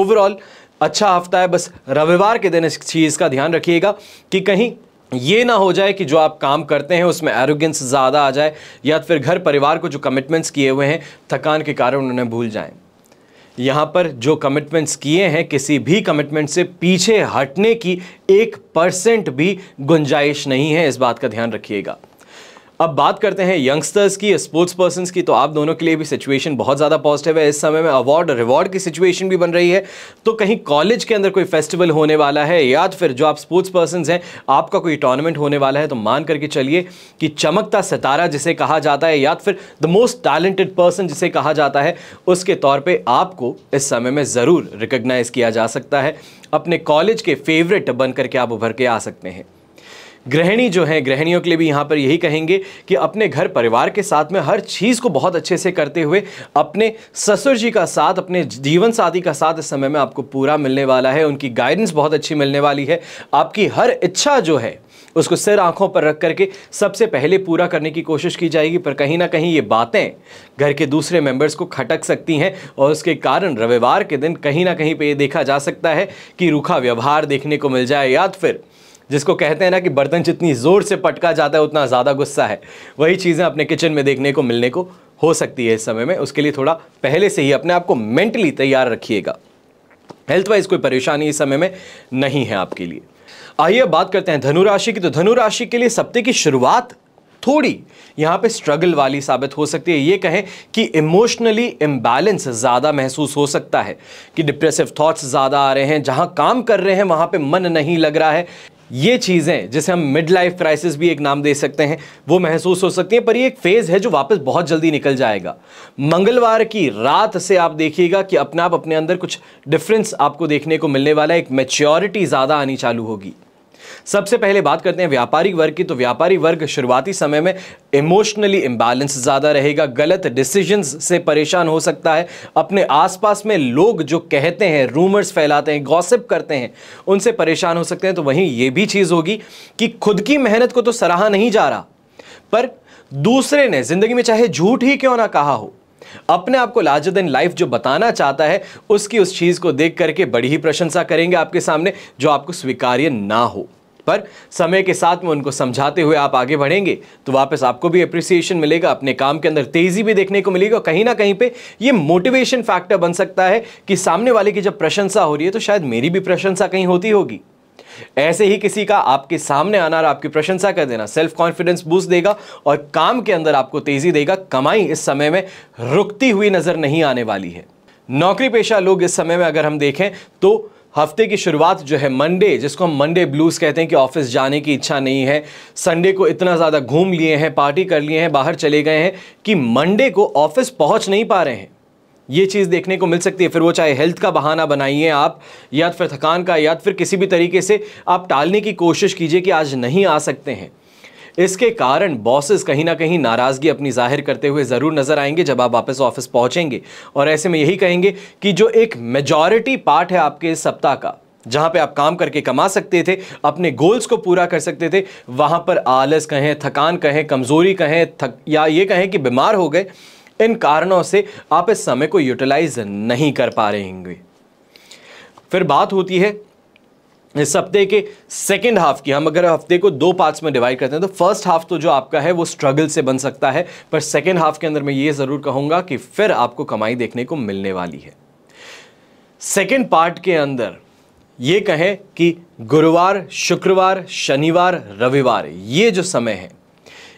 ओवरऑल अच्छा हफ्ता है बस रविवार के दिन इस चीज़ का ध्यान रखिएगा कि कहीं ये ना हो जाए कि जो आप काम करते हैं उसमें एरोगेंस ज़्यादा आ जाए या फिर घर परिवार को जो कमिटमेंट्स किए हुए हैं थकान के कारण उन्हें भूल जाएं यहाँ पर जो कमिटमेंट्स किए हैं किसी भी कमिटमेंट से पीछे हटने की एक परसेंट भी गुंजाइश नहीं है इस बात का ध्यान रखिएगा अब बात करते हैं यंगस्टर्स की स्पोर्ट्स पर्सन की तो आप दोनों के लिए भी सिचुएशन बहुत ज़्यादा पॉजिटिव है इस समय में अवार्ड रिवॉर्ड की सिचुएशन भी बन रही है तो कहीं कॉलेज के अंदर कोई फेस्टिवल होने वाला है या तो फिर जो आप स्पोर्ट्स पर्सन हैं आपका कोई टूर्नामेंट होने वाला है तो मान करके चलिए कि चमकता सितारा जिसे कहा जाता है या तो फिर द मोस्ट टैलेंटेड पर्सन जिसे कहा जाता है उसके तौर पर आपको इस समय में ज़रूर रिकग्नाइज़ किया जा सकता है अपने कॉलेज के फेवरेट बन करके आप उभर के आ सकते हैं गृहिणी जो है गृहिणियों के लिए भी यहाँ पर यही कहेंगे कि अपने घर परिवार के साथ में हर चीज़ को बहुत अच्छे से करते हुए अपने ससुर जी का साथ अपने जीवन साथी का साथ इस समय में आपको पूरा मिलने वाला है उनकी गाइडेंस बहुत अच्छी मिलने वाली है आपकी हर इच्छा जो है उसको सिर आंखों पर रख करके सबसे पहले पूरा करने की कोशिश की जाएगी पर कहीं ना कहीं ये बातें घर के दूसरे मेंबर्स को खटक सकती हैं और उसके कारण रविवार के दिन कहीं ना कहीं पे ये देखा जा सकता है कि रूखा व्यवहार देखने को मिल जाए या तो फिर जिसको कहते हैं ना कि बर्तन जितनी ज़ोर से पटका जाता है उतना ज़्यादा गुस्सा है वही चीज़ें अपने किचन में देखने को मिलने को हो सकती है इस समय में उसके लिए थोड़ा पहले से ही अपने आप को मेंटली तैयार रखिएगा हेल्थ वाइज कोई परेशानी इस समय में नहीं है आपके लिए आइए बात करते हैं धनुराशि की तो धनुराशि के लिए सप्ते की शुरुआत थोड़ी यहाँ पे स्ट्रगल वाली साबित हो सकती है ये कहें कि इमोशनली इम्बैलेंस ज़्यादा महसूस हो सकता है कि डिप्रेसिव थॉट्स ज़्यादा आ रहे हैं जहाँ काम कर रहे हैं वहाँ पे मन नहीं लग रहा है ये चीज़ें जिसे हम मिड लाइफ क्राइसिस भी एक नाम दे सकते हैं वो महसूस हो सकती है पर ये एक फेज़ है जो वापस बहुत जल्दी निकल जाएगा मंगलवार की रात से आप देखिएगा कि अपने आप अपने अंदर कुछ डिफरेंस आपको देखने को मिलने वाला है एक मेच्योरिटी ज़्यादा आनी चालू होगी सबसे पहले बात करते हैं व्यापारी वर्ग की तो व्यापारी वर्ग शुरुआती समय में इमोशनली इम्बैलेंस ज़्यादा रहेगा गलत डिसीजंस से परेशान हो सकता है अपने आसपास में लोग जो कहते हैं रूमर्स फैलाते हैं गॉसिप करते हैं उनसे परेशान हो सकते हैं तो वहीं ये भी चीज़ होगी कि खुद की मेहनत को तो सराहा नहीं जा रहा पर दूसरे ने ज़िंदगी में चाहे झूठ ही क्यों ना कहा हो अपने आप को लार्जर देन लाइफ जो बताना चाहता है उसकी उस चीज़ को देख करके बड़ी ही प्रशंसा करेंगे आपके सामने जो आपको स्वीकार्य ना हो पर समय के साथ में उनको समझाते हुए आप आगे बढ़ेंगे तो वापस आपको भी अप्रिसिएशन मिलेगा अपने काम के अंदर तेजी भी देखने को मिलेगी और कहीं ना कहीं पे ये मोटिवेशन फैक्टर बन सकता है कि सामने वाले की जब प्रशंसा हो रही है तो शायद मेरी भी प्रशंसा कहीं होती होगी ऐसे ही किसी का आपके सामने आना और आपकी प्रशंसा कर देना सेल्फ कॉन्फिडेंस बूस्ट देगा और काम के अंदर आपको तेजी देगा कमाई इस समय में रुकती हुई नजर नहीं आने वाली है नौकरी पेशा लोग इस समय में अगर हम देखें तो हफ्ते की शुरुआत जो है मंडे जिसको हम मंडे ब्लूज कहते हैं कि ऑफिस जाने की इच्छा नहीं है संडे को इतना ज़्यादा घूम लिए हैं पार्टी कर लिए हैं बाहर चले गए हैं कि मंडे को ऑफिस पहुंच नहीं पा रहे हैं ये चीज़ देखने को मिल सकती है फिर वो चाहे हेल्थ का बहाना बनाइए आप या फिर थकान का या फिर किसी भी तरीके से आप टालने की कोशिश कीजिए कि आज नहीं आ सकते हैं इसके कारण बॉसेस कहीं ना कहीं नाराज़गी अपनी जाहिर करते हुए ज़रूर नज़र आएंगे जब आप वापस ऑफिस पहुंचेंगे और ऐसे में यही कहेंगे कि जो एक मेजॉरिटी पार्ट है आपके इस सप्ताह का जहां पे आप काम करके कमा सकते थे अपने गोल्स को पूरा कर सकते थे वहां पर आलस कहें थकान कहें कमज़ोरी कहें थक या ये कहें कि बीमार हो गए इन कारणों से आप इस समय को यूटिलाइज नहीं कर पा रहे होंगे फिर बात होती है इस हफ्ते के सेकेंड हाफ की हम अगर हफ्ते को दो पार्ट्स में डिवाइड करते हैं तो फर्स्ट हाफ तो जो आपका है वो स्ट्रगल से बन सकता है पर सेकेंड हाफ के अंदर मैं ये ज़रूर कहूंगा कि फिर आपको कमाई देखने को मिलने वाली है सेकेंड पार्ट के अंदर ये कहें कि गुरुवार शुक्रवार शनिवार रविवार ये जो समय है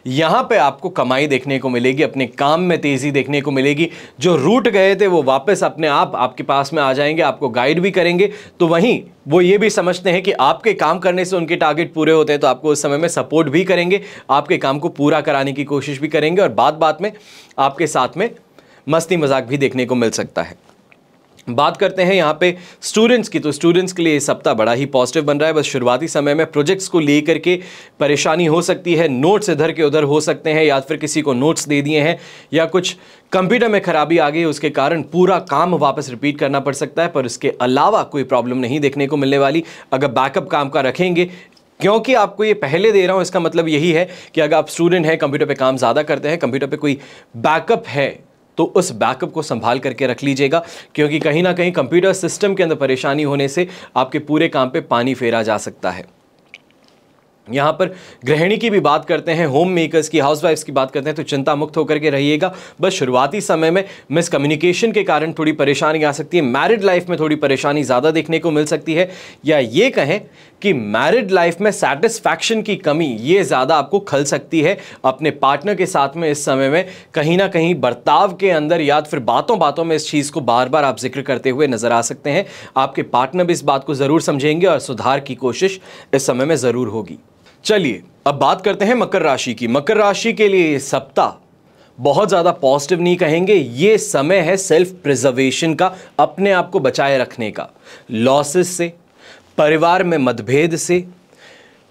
यहाँ पे आपको कमाई देखने को मिलेगी अपने काम में तेज़ी देखने को मिलेगी जो रूट गए थे वो वापस अपने आप आपके पास में आ जाएंगे आपको गाइड भी करेंगे तो वहीं वो ये भी समझते हैं कि आपके काम करने से उनके टारगेट पूरे होते हैं तो आपको उस समय में सपोर्ट भी करेंगे आपके काम को पूरा कराने की कोशिश भी करेंगे और बात बात में आपके साथ में मस्ती मजाक भी देखने को मिल सकता है बात करते हैं यहाँ पे स्टूडेंट्स की तो स्टूडेंट्स के लिए इस सप्ताह बड़ा ही पॉजिटिव बन रहा है बस शुरुआती समय में प्रोजेक्ट्स को लेकर के परेशानी हो सकती है नोट्स इधर के उधर हो सकते हैं या फिर किसी को नोट्स दे दिए हैं या कुछ कंप्यूटर में खराबी आ गई उसके कारण पूरा काम वापस रिपीट करना पड़ सकता है पर इसके अलावा कोई प्रॉब्लम नहीं देखने को मिलने वाली अगर बैकअप काम का रखेंगे क्योंकि आपको ये पहले दे रहा हूँ इसका मतलब यही है कि अगर आप स्टूडेंट हैं कंप्यूटर पे काम ज़्यादा करते हैं कंप्यूटर पे कोई बैकअप है तो उस बैकअप को संभाल करके रख लीजिएगा क्योंकि कहीं ना कहीं कंप्यूटर सिस्टम के अंदर परेशानी होने से आपके पूरे काम पे पानी फेरा जा सकता है यहाँ पर गृहिणी की भी बात करते हैं होम मेकर्स की हाउसवाइफ्स की बात करते हैं तो चिंता मुक्त होकर के रहिएगा बस शुरुआती समय में मिसकम्युनिकेशन के कारण थोड़ी परेशानी आ सकती है मैरिड लाइफ में थोड़ी परेशानी ज़्यादा देखने को मिल सकती है या ये कहें कि मैरिड लाइफ में सेटिस्फैक्शन की कमी ये ज़्यादा आपको खल सकती है अपने पार्टनर के साथ में इस समय में कहीं ना कहीं बर्ताव के अंदर या तो फिर बातों बातों में इस चीज़ को बार बार आप जिक्र करते हुए नज़र आ सकते हैं आपके पार्टनर भी इस बात को ज़रूर समझेंगे और सुधार की कोशिश इस समय में ज़रूर होगी चलिए अब बात करते हैं मकर राशि की मकर राशि के लिए सप्ताह बहुत ज़्यादा पॉजिटिव नहीं कहेंगे ये समय है सेल्फ प्रिजर्वेशन का अपने आप को बचाए रखने का लॉसेस से परिवार में मतभेद से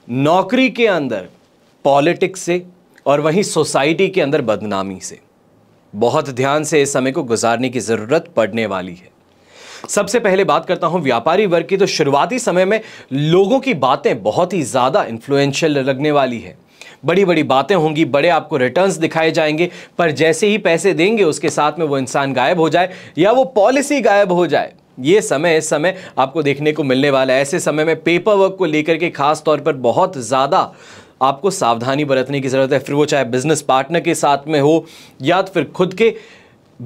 नौकरी के अंदर पॉलिटिक्स से और वहीं सोसाइटी के अंदर बदनामी से बहुत ध्यान से इस समय को गुजारने की ज़रूरत पड़ने वाली है सबसे पहले बात करता हूं व्यापारी वर्ग की तो शुरुआती समय में लोगों की बातें बहुत ही ज़्यादा इन्फ्लुएंशियल लगने वाली है बड़ी बड़ी बातें होंगी बड़े आपको रिटर्न्स दिखाए जाएंगे पर जैसे ही पैसे देंगे उसके साथ में वो इंसान गायब हो जाए या वो पॉलिसी गायब हो जाए ये समय इस समय आपको देखने को मिलने वाला है ऐसे समय में पेपर वर्क को लेकर के खास तौर पर बहुत ज़्यादा आपको सावधानी बरतने की ज़रूरत है फिर वो चाहे बिज़नेस पार्टनर के साथ में हो या तो फिर खुद के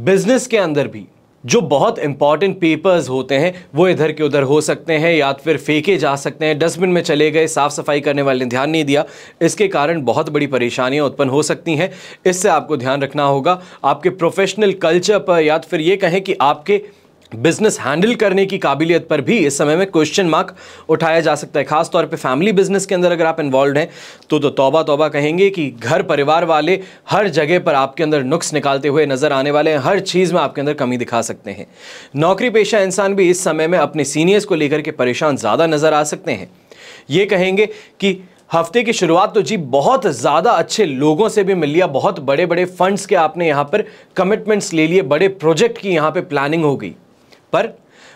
बिज़नेस के अंदर भी जो बहुत इंपॉर्टेंट पेपर्स होते हैं वो इधर के उधर हो सकते हैं या तो फिर फेंके जा सकते हैं डस्टबिन में चले गए साफ़ सफाई करने वाले ने ध्यान नहीं दिया इसके कारण बहुत बड़ी परेशानियां उत्पन्न हो सकती हैं इससे आपको ध्यान रखना होगा आपके प्रोफेशनल कल्चर पर या तो फिर ये कहें कि आपके बिजनेस हैंडल करने की काबिलियत पर भी इस समय में क्वेश्चन मार्क उठाया जा सकता है खास तौर पे फैमिली बिजनेस के अंदर अगर आप इन्वॉल्व हैं तो तो तौबा तौबा कहेंगे कि घर परिवार वाले हर जगह पर आपके अंदर नुक्स निकालते हुए नज़र आने वाले हैं हर चीज़ में आपके अंदर कमी दिखा सकते हैं नौकरी पेशा इंसान भी इस समय में अपने सीनियर्स को लेकर के परेशान ज़्यादा नज़र आ सकते हैं ये कहेंगे कि हफ्ते की शुरुआत तो जी बहुत ज़्यादा अच्छे लोगों से भी मिल लिया बहुत बड़े बड़े फंड्स के आपने यहाँ पर कमिटमेंट्स ले लिए बड़े प्रोजेक्ट की यहाँ पे प्लानिंग हो गई पर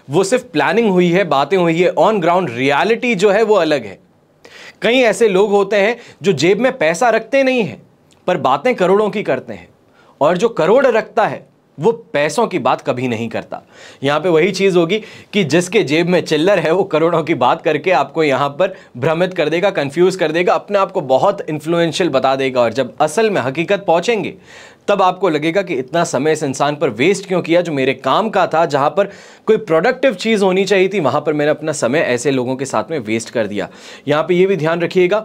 वो सिर्फ प्लानिंग हुई है बातें हुई है ऑन ग्राउंड रियलिटी जो है वो अलग है कई ऐसे लोग होते हैं जो जेब में पैसा रखते नहीं हैं पर बातें करोड़ों की करते हैं और जो करोड़ रखता है वो पैसों की बात कभी नहीं करता यहाँ पे वही चीज़ होगी कि जिसके जेब में चिल्लर है वो करोड़ों की बात करके आपको यहाँ पर भ्रमित कर देगा कंफ्यूज कर देगा अपने आप को बहुत इन्फ्लुएंशियल बता देगा और जब असल में हकीकत पहुँचेंगे तब आपको लगेगा कि इतना समय इस इंसान पर वेस्ट क्यों किया जो मेरे काम का था जहां पर कोई प्रोडक्टिव चीज़ होनी चाहिए थी वहां पर मैंने अपना समय ऐसे लोगों के साथ में वेस्ट कर दिया यहां पर यह भी ध्यान रखिएगा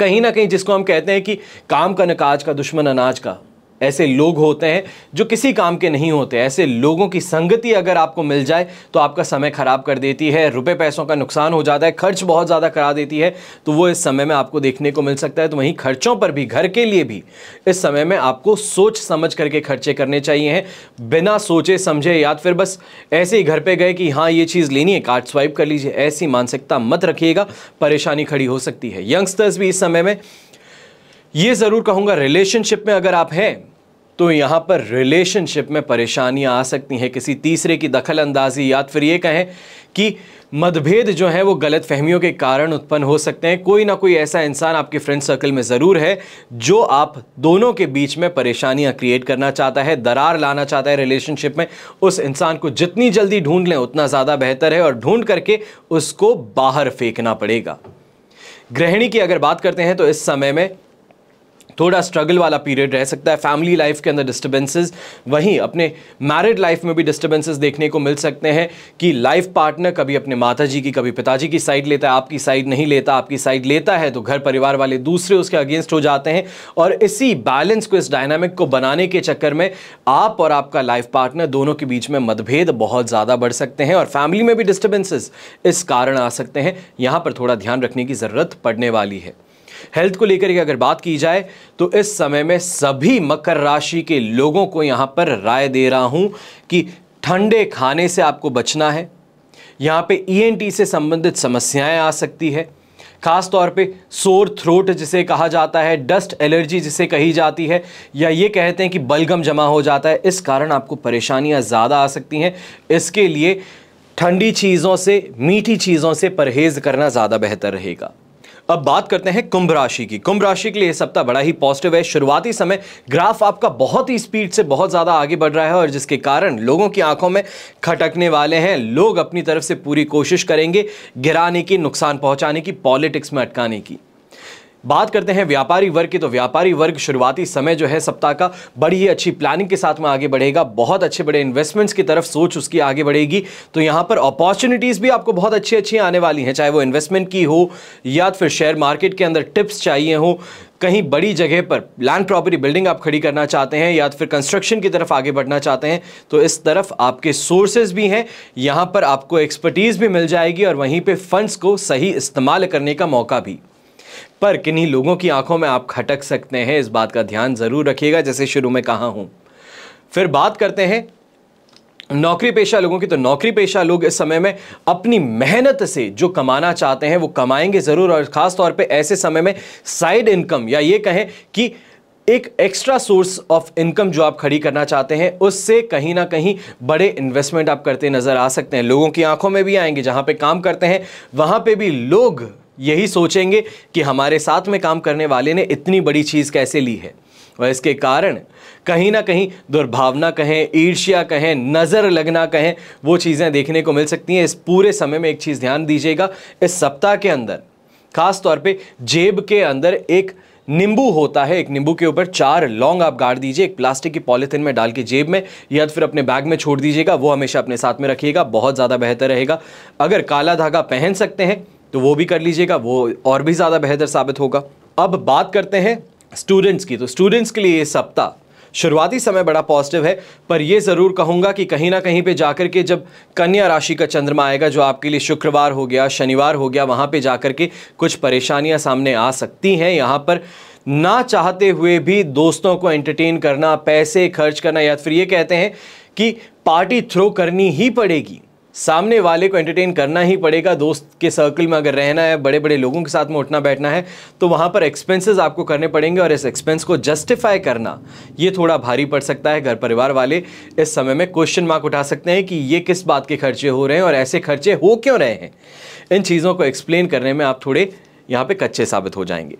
कहीं ना कहीं जिसको हम कहते हैं कि काम का नकाज का दुश्मन अनाज का ऐसे लोग होते हैं जो किसी काम के नहीं होते ऐसे लोगों की संगति अगर आपको मिल जाए तो आपका समय ख़राब कर देती है रुपये पैसों का नुकसान हो जाता है खर्च बहुत ज़्यादा करा देती है तो वो इस समय में आपको देखने को मिल सकता है तो वहीं खर्चों पर भी घर के लिए भी इस समय में आपको सोच समझ करके खर्चे करने चाहिए हैं बिना सोचे समझे या फिर बस ऐसे ही घर पर गए कि हाँ ये चीज़ लेनी है कार्ड स्वाइप कर लीजिए ऐसी मानसिकता मत रखिएगा परेशानी खड़ी हो सकती है यंगस्टर्स भी इस समय में ये ज़रूर कहूँगा रिलेशनशिप में अगर आप हैं तो यहाँ पर रिलेशनशिप में परेशानियाँ आ सकती हैं किसी तीसरे की दखल अंदाजी या फिर ये कहें कि मतभेद जो है वो गलत फहमियों के कारण उत्पन्न हो सकते हैं कोई ना कोई ऐसा इंसान आपके फ्रेंड सर्कल में ज़रूर है जो आप दोनों के बीच में परेशानियां क्रिएट करना चाहता है दरार लाना चाहता है रिलेशनशिप में उस इंसान को जितनी जल्दी ढूंढ लें उतना ज़्यादा बेहतर है और ढूंढ करके उसको बाहर फेंकना पड़ेगा गृहिणी की अगर बात करते हैं तो इस समय में थोड़ा स्ट्रगल वाला पीरियड रह सकता है फैमिली लाइफ के अंदर डिस्टर्बेंसेज वहीं अपने मैरिड लाइफ में भी डिस्टर्बेंसेज देखने को मिल सकते हैं कि लाइफ पार्टनर कभी अपने माता जी की कभी पिताजी की साइड लेता है आपकी साइड नहीं लेता आपकी साइड लेता है तो घर परिवार वाले दूसरे उसके अगेंस्ट हो जाते हैं और इसी बैलेंस को इस डायनामिक को बनाने के चक्कर में आप और आपका लाइफ पार्टनर दोनों के बीच में मतभेद बहुत ज़्यादा बढ़ सकते हैं और फैमिली में भी डिस्टर्बेंसेज इस कारण आ सकते हैं यहाँ पर थोड़ा ध्यान रखने की ज़रूरत पड़ने वाली है हेल्थ को लेकर अगर बात की जाए तो इस समय में सभी मकर राशि के लोगों को यहाँ पर राय दे रहा हूँ कि ठंडे खाने से आपको बचना है यहाँ पे ईएनटी e से संबंधित समस्याएं आ सकती है खास तौर पे सोर थ्रोट जिसे कहा जाता है डस्ट एलर्जी जिसे कही जाती है या ये कहते हैं कि बलगम जमा हो जाता है इस कारण आपको परेशानियाँ ज़्यादा आ सकती हैं इसके लिए ठंडी चीज़ों से मीठी चीज़ों से परहेज़ करना ज़्यादा बेहतर रहेगा अब बात करते हैं कुंभ राशि की कुंभ राशि के लिए यह सप्ताह बड़ा ही पॉजिटिव है शुरुआती समय ग्राफ आपका बहुत ही स्पीड से बहुत ज़्यादा आगे बढ़ रहा है और जिसके कारण लोगों की आंखों में खटकने वाले हैं लोग अपनी तरफ से पूरी कोशिश करेंगे गिराने की नुकसान पहुंचाने की पॉलिटिक्स में अटकाने की बात करते हैं व्यापारी वर्ग की तो व्यापारी वर्ग शुरुआती समय जो है सप्ताह का बड़ी ही अच्छी प्लानिंग के साथ में आगे बढ़ेगा बहुत अच्छे बड़े इन्वेस्टमेंट्स की तरफ सोच उसकी आगे बढ़ेगी तो यहाँ पर अपॉर्चुनिटीज़ भी आपको बहुत अच्छी अच्छी आने वाली हैं चाहे वो इन्वेस्टमेंट की हो या फिर शेयर मार्केट के अंदर टिप्स चाहिए हो कहीं बड़ी जगह पर लैंड प्रॉपर्टी बिल्डिंग आप खड़ी करना चाहते हैं या फिर कंस्ट्रक्शन की तरफ आगे बढ़ना चाहते हैं तो इस तरफ आपके सोर्सेज भी हैं यहाँ पर आपको एक्सपर्टीज़ भी मिल जाएगी और वहीं पर फंड्स को सही इस्तेमाल करने का मौका भी पर किन्हीं लोगों की आंखों में आप खटक सकते हैं इस बात का ध्यान ज़रूर रखिएगा जैसे शुरू में कहा हूं फिर बात करते हैं नौकरी पेशा लोगों की तो नौकरी पेशा लोग इस समय में अपनी मेहनत से जो कमाना चाहते हैं वो कमाएंगे ज़रूर और ख़ास तौर पे ऐसे समय में साइड इनकम या ये कहें कि एक एक्स्ट्रा सोर्स ऑफ इनकम जो आप खड़ी करना चाहते हैं उससे कहीं ना कहीं बड़े इन्वेस्टमेंट आप करते नज़र आ सकते हैं लोगों की आंखों में भी आएंगे जहां पे काम करते हैं वहां पे भी लोग यही सोचेंगे कि हमारे साथ में काम करने वाले ने इतनी बड़ी चीज़ कैसे ली है और इसके कारण कहीं ना कहीं दुर्भावना कहें ईर्ष्या कहें नज़र लगना कहें वो चीज़ें देखने को मिल सकती हैं इस पूरे समय में एक चीज़ ध्यान दीजिएगा इस सप्ताह के अंदर खास तौर पे जेब के अंदर एक नींबू होता है एक नींबू के ऊपर चार लौंग आप गाड़ दीजिए एक प्लास्टिक की पॉलीथिन में डाल के जेब में या फिर अपने बैग में छोड़ दीजिएगा वो हमेशा अपने साथ में रखिएगा बहुत ज़्यादा बेहतर रहेगा अगर काला धागा पहन सकते हैं तो वो भी कर लीजिएगा वो और भी ज़्यादा बेहतर साबित होगा अब बात करते हैं स्टूडेंट्स की तो स्टूडेंट्स के लिए ये सप्ताह शुरुआती समय बड़ा पॉजिटिव है पर यह ज़रूर कहूँगा कि कहीं ना कहीं पे जाकर के जब कन्या राशि का चंद्रमा आएगा जो आपके लिए शुक्रवार हो गया शनिवार हो गया वहाँ पे जाकर के कुछ परेशानियाँ सामने आ सकती हैं यहाँ पर ना चाहते हुए भी दोस्तों को एंटरटेन करना पैसे खर्च करना या फिर ये कहते हैं कि पार्टी थ्रो करनी ही पड़ेगी सामने वाले को एंटरटेन करना ही पड़ेगा दोस्त के सर्कल में अगर रहना है बड़े बड़े लोगों के साथ में उठना बैठना है तो वहाँ पर एक्सपेंसेस आपको करने पड़ेंगे और इस एक्सपेंस को जस्टिफाई करना ये थोड़ा भारी पड़ सकता है घर परिवार वाले इस समय में क्वेश्चन मार्क उठा सकते हैं कि ये किस बात के खर्चे हो रहे हैं और ऐसे खर्चे हो क्यों रहे हैं इन चीज़ों को एक्सप्लेन करने में आप थोड़े यहाँ पर कच्चे साबित हो जाएंगे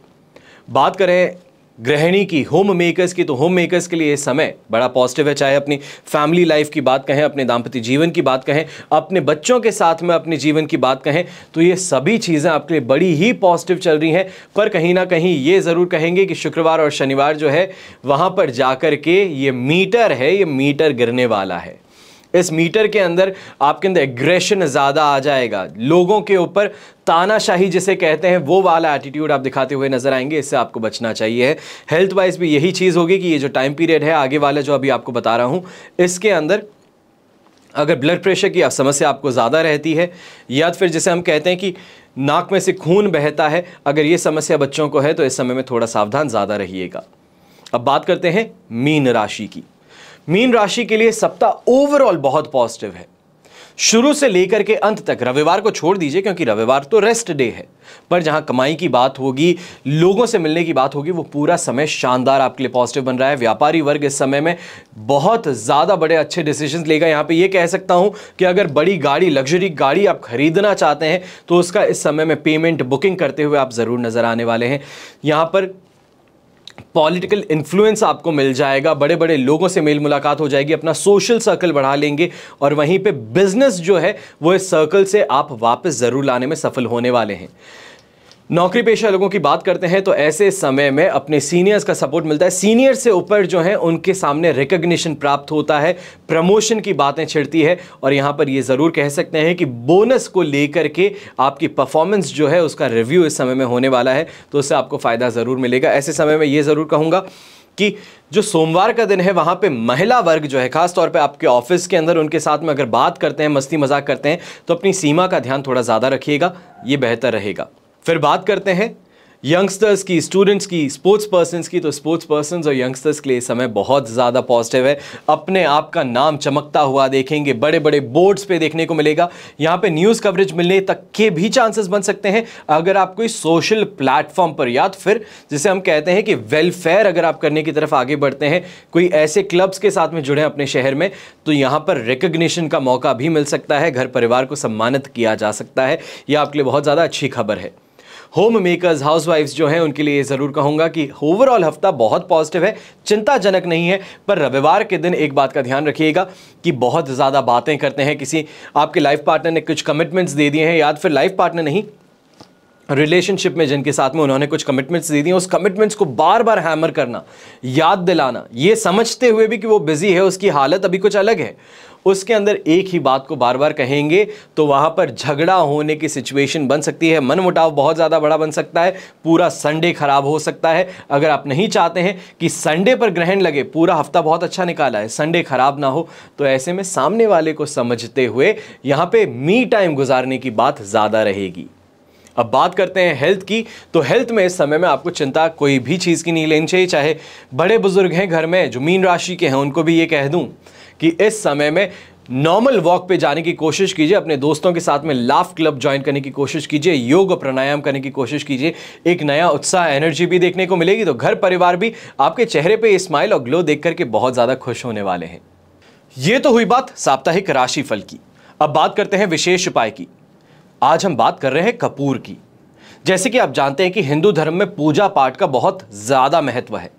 बात करें गृहिणी की होम मेकर्स की तो होम मेकर्स के लिए ये समय बड़ा पॉजिटिव है चाहे अपनी फैमिली लाइफ की बात कहें अपने दाम्पत्य जीवन की बात कहें अपने बच्चों के साथ में अपने जीवन की बात कहें तो ये सभी चीज़ें आपके लिए बड़ी ही पॉजिटिव चल रही हैं पर कहीं ना कहीं ये ज़रूर कहेंगे कि शुक्रवार और शनिवार जो है वहाँ पर जाकर के ये मीटर है ये मीटर गिरने वाला है इस मीटर के अंदर आपके अंदर एग्रेशन ज़्यादा आ जाएगा लोगों के ऊपर तानाशाही जिसे कहते हैं वो वाला एटीट्यूड आप दिखाते हुए नजर आएंगे इससे आपको बचना चाहिए हेल्थ वाइज भी यही चीज़ होगी कि ये जो टाइम पीरियड है आगे वाला जो अभी आपको बता रहा हूँ इसके अंदर अगर ब्लड प्रेशर की समस्या आपको ज़्यादा रहती है या फिर जैसे हम कहते हैं कि नाक में से खून बहता है अगर ये समस्या बच्चों को है तो इस समय में थोड़ा सावधान ज़्यादा रहिएगा अब बात करते हैं मीन राशि की मीन राशि के लिए सप्ताह ओवरऑल बहुत पॉजिटिव है शुरू से लेकर के अंत तक रविवार को छोड़ दीजिए क्योंकि रविवार तो रेस्ट डे है पर जहां कमाई की बात होगी लोगों से मिलने की बात होगी वो पूरा समय शानदार आपके लिए पॉजिटिव बन रहा है व्यापारी वर्ग इस समय में बहुत ज़्यादा बड़े अच्छे डिसीजन लेगा यहाँ पे ये कह सकता हूं कि अगर बड़ी गाड़ी लग्जरी गाड़ी आप खरीदना चाहते हैं तो उसका इस समय में पेमेंट बुकिंग करते हुए आप ज़रूर नज़र आने वाले हैं यहाँ पर पॉलिटिकल इन्फ्लुएंस आपको मिल जाएगा बड़े बड़े लोगों से मेल मुलाकात हो जाएगी अपना सोशल सर्कल बढ़ा लेंगे और वहीं पे बिजनेस जो है वो इस सर्कल से आप वापस ज़रूर लाने में सफल होने वाले हैं नौकरी पेशा लोगों की बात करते हैं तो ऐसे समय में अपने सीनियर्स का सपोर्ट मिलता है सीनियर से ऊपर जो है उनके सामने रिकग्निशन प्राप्त होता है प्रमोशन की बातें छिड़ती है और यहाँ पर ये ज़रूर कह सकते हैं कि बोनस को लेकर के आपकी परफॉर्मेंस जो है उसका रिव्यू इस समय में होने वाला है तो उससे आपको फ़ायदा ज़रूर मिलेगा ऐसे समय में ये ज़रूर कहूँगा कि जो सोमवार का दिन है वहाँ पे महिला वर्ग जो है खास तौर पे आपके ऑफिस के अंदर उनके साथ में अगर बात करते हैं मस्ती मजाक करते हैं तो अपनी सीमा का ध्यान थोड़ा ज़्यादा रखिएगा ये बेहतर रहेगा फिर बात करते हैं यंगस्टर्स की स्टूडेंट्स की स्पोर्ट्स पर्सनस की तो स्पोर्ट्स पर्सन और यंगस्टर्स के लिए समय बहुत ज़्यादा पॉजिटिव है अपने आप का नाम चमकता हुआ देखेंगे बड़े बड़े बोर्ड्स पे देखने को मिलेगा यहाँ पे न्यूज़ कवरेज मिलने तक के भी चांसेस बन सकते हैं अगर आप कोई सोशल प्लेटफॉर्म पर या तो फिर जिसे हम कहते हैं कि वेलफेयर अगर आप करने की तरफ आगे बढ़ते हैं कोई ऐसे क्लब्स के साथ में जुड़े अपने शहर में तो यहाँ पर रिकग्निशन का मौका भी मिल सकता है घर परिवार को सम्मानित किया जा सकता है यह आपके लिए बहुत ज़्यादा अच्छी खबर है होम मेकर्स हाउस जो हैं उनके लिए ज़रूर कहूँगा कि ओवरऑल हफ्ता बहुत पॉजिटिव है चिंताजनक नहीं है पर रविवार के दिन एक बात का ध्यान रखिएगा कि बहुत ज़्यादा बातें करते हैं किसी आपके लाइफ पार्टनर ने कुछ कमिटमेंट्स दे दिए हैं या तो फिर लाइफ पार्टनर नहीं रिलेशनशिप में जिनके साथ में उन्होंने कुछ कमिटमेंट्स दी थी उस कमिटमेंट्स को बार बार हैमर करना याद दिलाना ये समझते हुए भी कि वो बिज़ी है उसकी हालत अभी कुछ अलग है उसके अंदर एक ही बात को बार बार कहेंगे तो वहाँ पर झगड़ा होने की सिचुएशन बन सकती है मन मुटाव बहुत ज़्यादा बड़ा बन सकता है पूरा संडे ख़राब हो सकता है अगर आप नहीं चाहते हैं कि संडे पर ग्रहण लगे पूरा हफ्ता बहुत अच्छा निकाला है संडे ख़राब ना हो तो ऐसे में सामने वाले को समझते हुए यहाँ पर मी टाइम गुजारने की बात ज़्यादा रहेगी अब बात करते हैं हेल्थ की तो हेल्थ में इस समय में आपको चिंता कोई भी चीज़ की नहीं लेनी चाहिए चाहे बड़े बुजुर्ग हैं घर में जो मीन राशि के हैं उनको भी ये कह दूँ कि इस समय में नॉर्मल वॉक पे जाने की कोशिश कीजिए अपने दोस्तों के साथ में लाफ क्लब ज्वाइन करने की कोशिश कीजिए योग प्राणायाम करने की कोशिश कीजिए एक नया उत्साह एनर्जी भी देखने को मिलेगी तो घर परिवार भी आपके चेहरे पे स्माइल और ग्लो देख करके बहुत ज़्यादा खुश होने वाले हैं ये तो हुई बात साप्ताहिक राशिफल की अब बात करते हैं विशेष उपाय की आज हम बात कर रहे हैं कपूर की जैसे कि आप जानते हैं कि हिंदू धर्म में पूजा पाठ का बहुत ज़्यादा महत्व है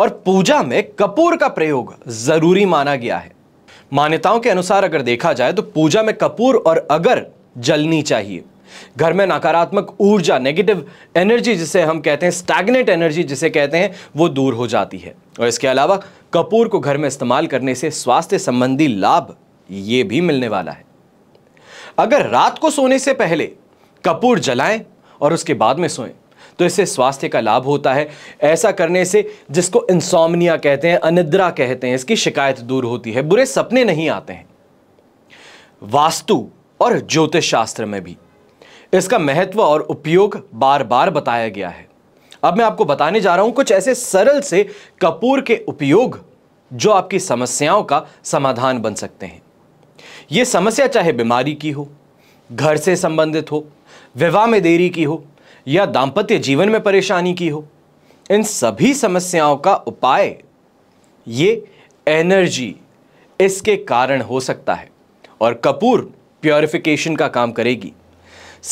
और पूजा में कपूर का प्रयोग ज़रूरी माना गया है मान्यताओं के अनुसार अगर देखा जाए तो पूजा में कपूर और अगर जलनी चाहिए घर में नकारात्मक ऊर्जा नेगेटिव एनर्जी जिसे हम कहते हैं स्टैग्नेट एनर्जी जिसे कहते हैं वो दूर हो जाती है और इसके अलावा कपूर को घर में इस्तेमाल करने से स्वास्थ्य संबंधी लाभ ये भी मिलने वाला है अगर रात को सोने से पहले कपूर जलाएं और उसके बाद में सोएं तो इससे स्वास्थ्य का लाभ होता है ऐसा करने से जिसको इंसोमनिया कहते हैं अनिद्रा कहते हैं इसकी शिकायत दूर होती है बुरे सपने नहीं आते हैं वास्तु और ज्योतिष शास्त्र में भी इसका महत्व और उपयोग बार बार बताया गया है अब मैं आपको बताने जा रहा हूं कुछ ऐसे सरल से कपूर के उपयोग जो आपकी समस्याओं का समाधान बन सकते हैं ये समस्या चाहे बीमारी की हो घर से संबंधित हो विवाह में देरी की हो या दाम्पत्य जीवन में परेशानी की हो इन सभी समस्याओं का उपाय ये एनर्जी इसके कारण हो सकता है और कपूर प्योरिफिकेशन का काम करेगी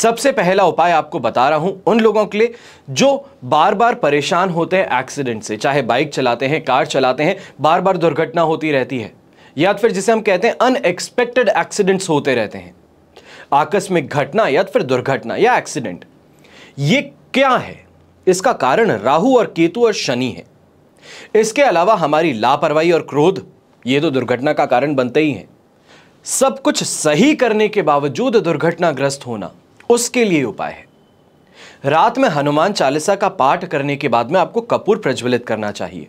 सबसे पहला उपाय आपको बता रहा हूं उन लोगों के लिए जो बार बार परेशान होते हैं एक्सीडेंट से चाहे बाइक चलाते हैं कार चलाते हैं बार बार दुर्घटना होती रहती है या फिर जिसे हम कहते हैं अनएक्सपेक्टेड एक्सीडेंट्स होते रहते हैं आकस्मिक घटना या फिर दुर्घटना या एक्सीडेंट ये क्या है इसका कारण राहु और केतु और शनि है इसके अलावा हमारी लापरवाही और क्रोध ये तो दुर्घटना का कारण बनते ही हैं सब कुछ सही करने के बावजूद दुर्घटनाग्रस्त होना उसके लिए उपाय है रात में हनुमान चालीसा का पाठ करने के बाद में आपको कपूर प्रज्वलित करना चाहिए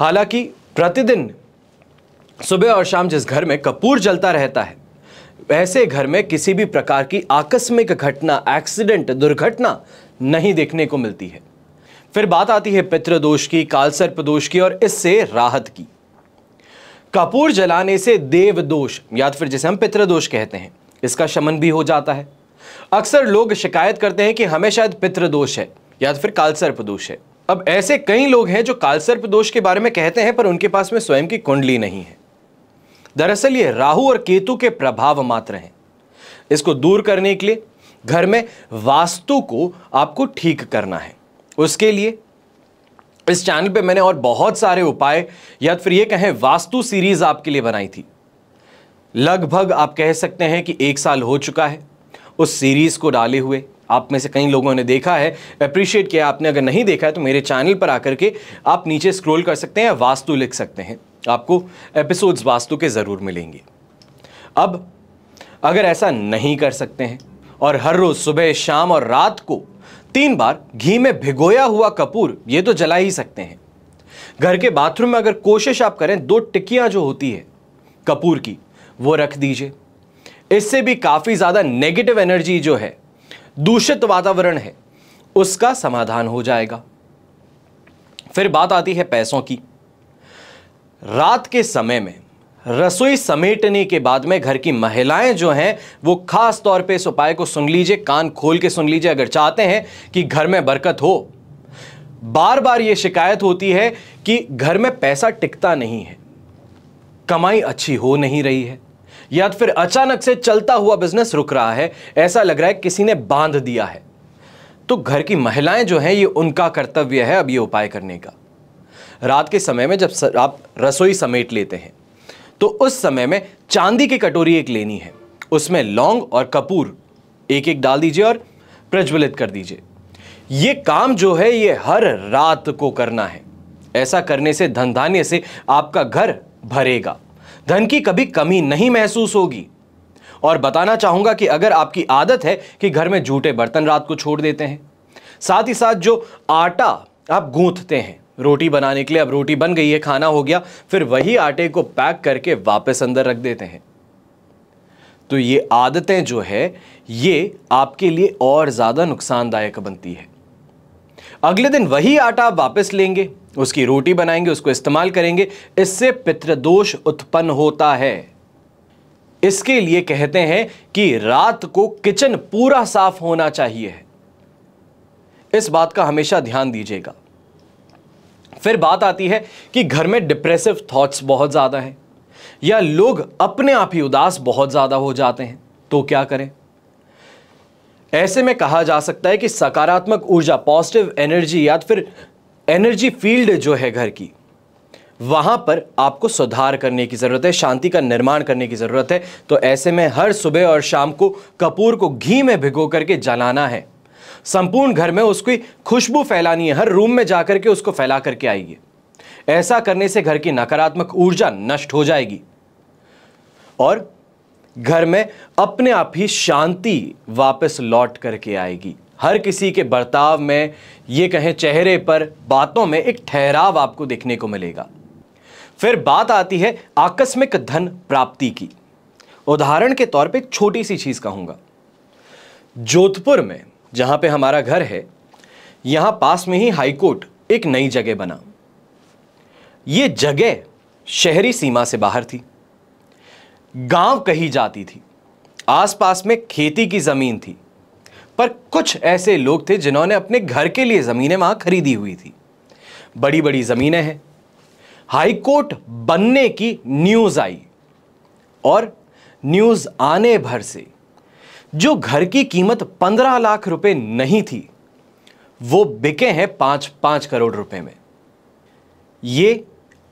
हालांकि प्रतिदिन सुबह और शाम जिस घर में कपूर जलता रहता है वैसे घर में किसी भी प्रकार की आकस्मिक घटना एक्सीडेंट दुर्घटना नहीं देखने को मिलती है फिर बात आती है पितृदोष की कालसर्प दोष की और इससे राहत की कपूर जलाने से देव दोष या फिर जिसे हम पितृदोष कहते हैं इसका शमन भी हो जाता है अक्सर लोग शिकायत करते हैं कि हमें शायद पितृदोष है या फिर कालसर्प दोष है अब ऐसे कई लोग हैं जो कालसर्प दोष के बारे में कहते हैं पर उनके पास में स्वयं की कुंडली नहीं है दरअसल ये राहु और केतु के प्रभाव मात्र हैं इसको दूर करने के लिए घर में वास्तु को आपको ठीक करना है उसके लिए इस चैनल पे मैंने और बहुत सारे उपाय या तो फिर ये कहें वास्तु सीरीज आपके लिए बनाई थी लगभग आप कह सकते हैं कि एक साल हो चुका है उस सीरीज को डाले हुए आप में से कई लोगों ने देखा है अप्रिशिएट किया आपने अगर नहीं देखा है तो मेरे चैनल पर आकर के आप नीचे स्क्रॉल कर सकते हैं या वास्तु लिख सकते हैं आपको एपिसोड्स वास्तु के ज़रूर मिलेंगे अब अगर ऐसा नहीं कर सकते हैं और हर रोज़ सुबह शाम और रात को तीन बार घी में भिगोया हुआ कपूर ये तो जला ही सकते हैं घर के बाथरूम में अगर कोशिश आप करें दो टिक्कियाँ जो होती है कपूर की वो रख दीजिए इससे भी काफ़ी ज़्यादा नेगेटिव एनर्जी जो है दूषित वातावरण है उसका समाधान हो जाएगा फिर बात आती है पैसों की रात के समय में रसोई समेटने के बाद में घर की महिलाएं जो हैं वो खास तौर पे इस उपाय को सुन लीजिए कान खोल के सुन लीजिए अगर चाहते हैं कि घर में बरकत हो बार बार ये शिकायत होती है कि घर में पैसा टिकता नहीं है कमाई अच्छी हो नहीं रही है या तो फिर अचानक से चलता हुआ बिजनेस रुक रहा है ऐसा लग रहा है किसी ने बांध दिया है तो घर की महिलाएं जो हैं ये उनका कर्तव्य है अब ये उपाय करने का रात के समय में जब आप रसोई समेट लेते हैं तो उस समय में चांदी की कटोरी एक लेनी है उसमें लौंग और कपूर एक एक डाल दीजिए और प्रज्वलित कर दीजिए ये काम जो है ये हर रात को करना है ऐसा करने से धन धान्य से आपका घर भरेगा धन की कभी कमी नहीं महसूस होगी और बताना चाहूँगा कि अगर आपकी आदत है कि घर में जूटे बर्तन रात को छोड़ देते हैं साथ ही साथ जो आटा आप गूंथते हैं रोटी बनाने के लिए अब रोटी बन गई है खाना हो गया फिर वही आटे को पैक करके वापस अंदर रख देते हैं तो ये आदतें जो है ये आपके लिए और ज़्यादा नुकसानदायक बनती है अगले दिन वही आटा आप वापस लेंगे उसकी रोटी बनाएंगे उसको इस्तेमाल करेंगे इससे पितृदोष उत्पन्न होता है इसके लिए कहते हैं कि रात को किचन पूरा साफ होना चाहिए इस बात का हमेशा ध्यान दीजिएगा फिर बात आती है कि घर में डिप्रेसिव थॉट्स बहुत ज़्यादा हैं या लोग अपने आप ही उदास बहुत ज़्यादा हो जाते हैं तो क्या करें ऐसे में कहा जा सकता है कि सकारात्मक ऊर्जा पॉजिटिव एनर्जी या फिर एनर्जी फील्ड जो है घर की वहां पर आपको सुधार करने की ज़रूरत है शांति का निर्माण करने की ज़रूरत है तो ऐसे में हर सुबह और शाम को कपूर को घी में भिगो करके जलाना है संपूर्ण घर में उसकी खुशबू फैलानी है हर रूम में जाकर के उसको फैला करके आइए ऐसा करने से घर की नकारात्मक ऊर्जा नष्ट हो जाएगी और घर में अपने आप ही शांति वापस लौट करके आएगी हर किसी के बर्ताव में ये कहें चेहरे पर बातों में एक ठहराव आपको देखने को मिलेगा फिर बात आती है आकस्मिक धन प्राप्ति की उदाहरण के तौर पे छोटी सी चीज़ कहूंगा जोधपुर में जहां पे हमारा घर है यहां पास में ही हाईकोर्ट एक नई जगह बना ये जगह शहरी सीमा से बाहर थी गांव कही जाती थी आसपास में खेती की ज़मीन थी पर कुछ ऐसे लोग थे जिन्होंने अपने घर के लिए ज़मीनें वहां खरीदी हुई थी बड़ी बड़ी ज़मीनें हैं हाईकोर्ट बनने की न्यूज़ आई और न्यूज़ आने भर से जो घर की कीमत पंद्रह लाख रुपए नहीं थी वो बिके हैं पांच पांच करोड़ रुपए में ये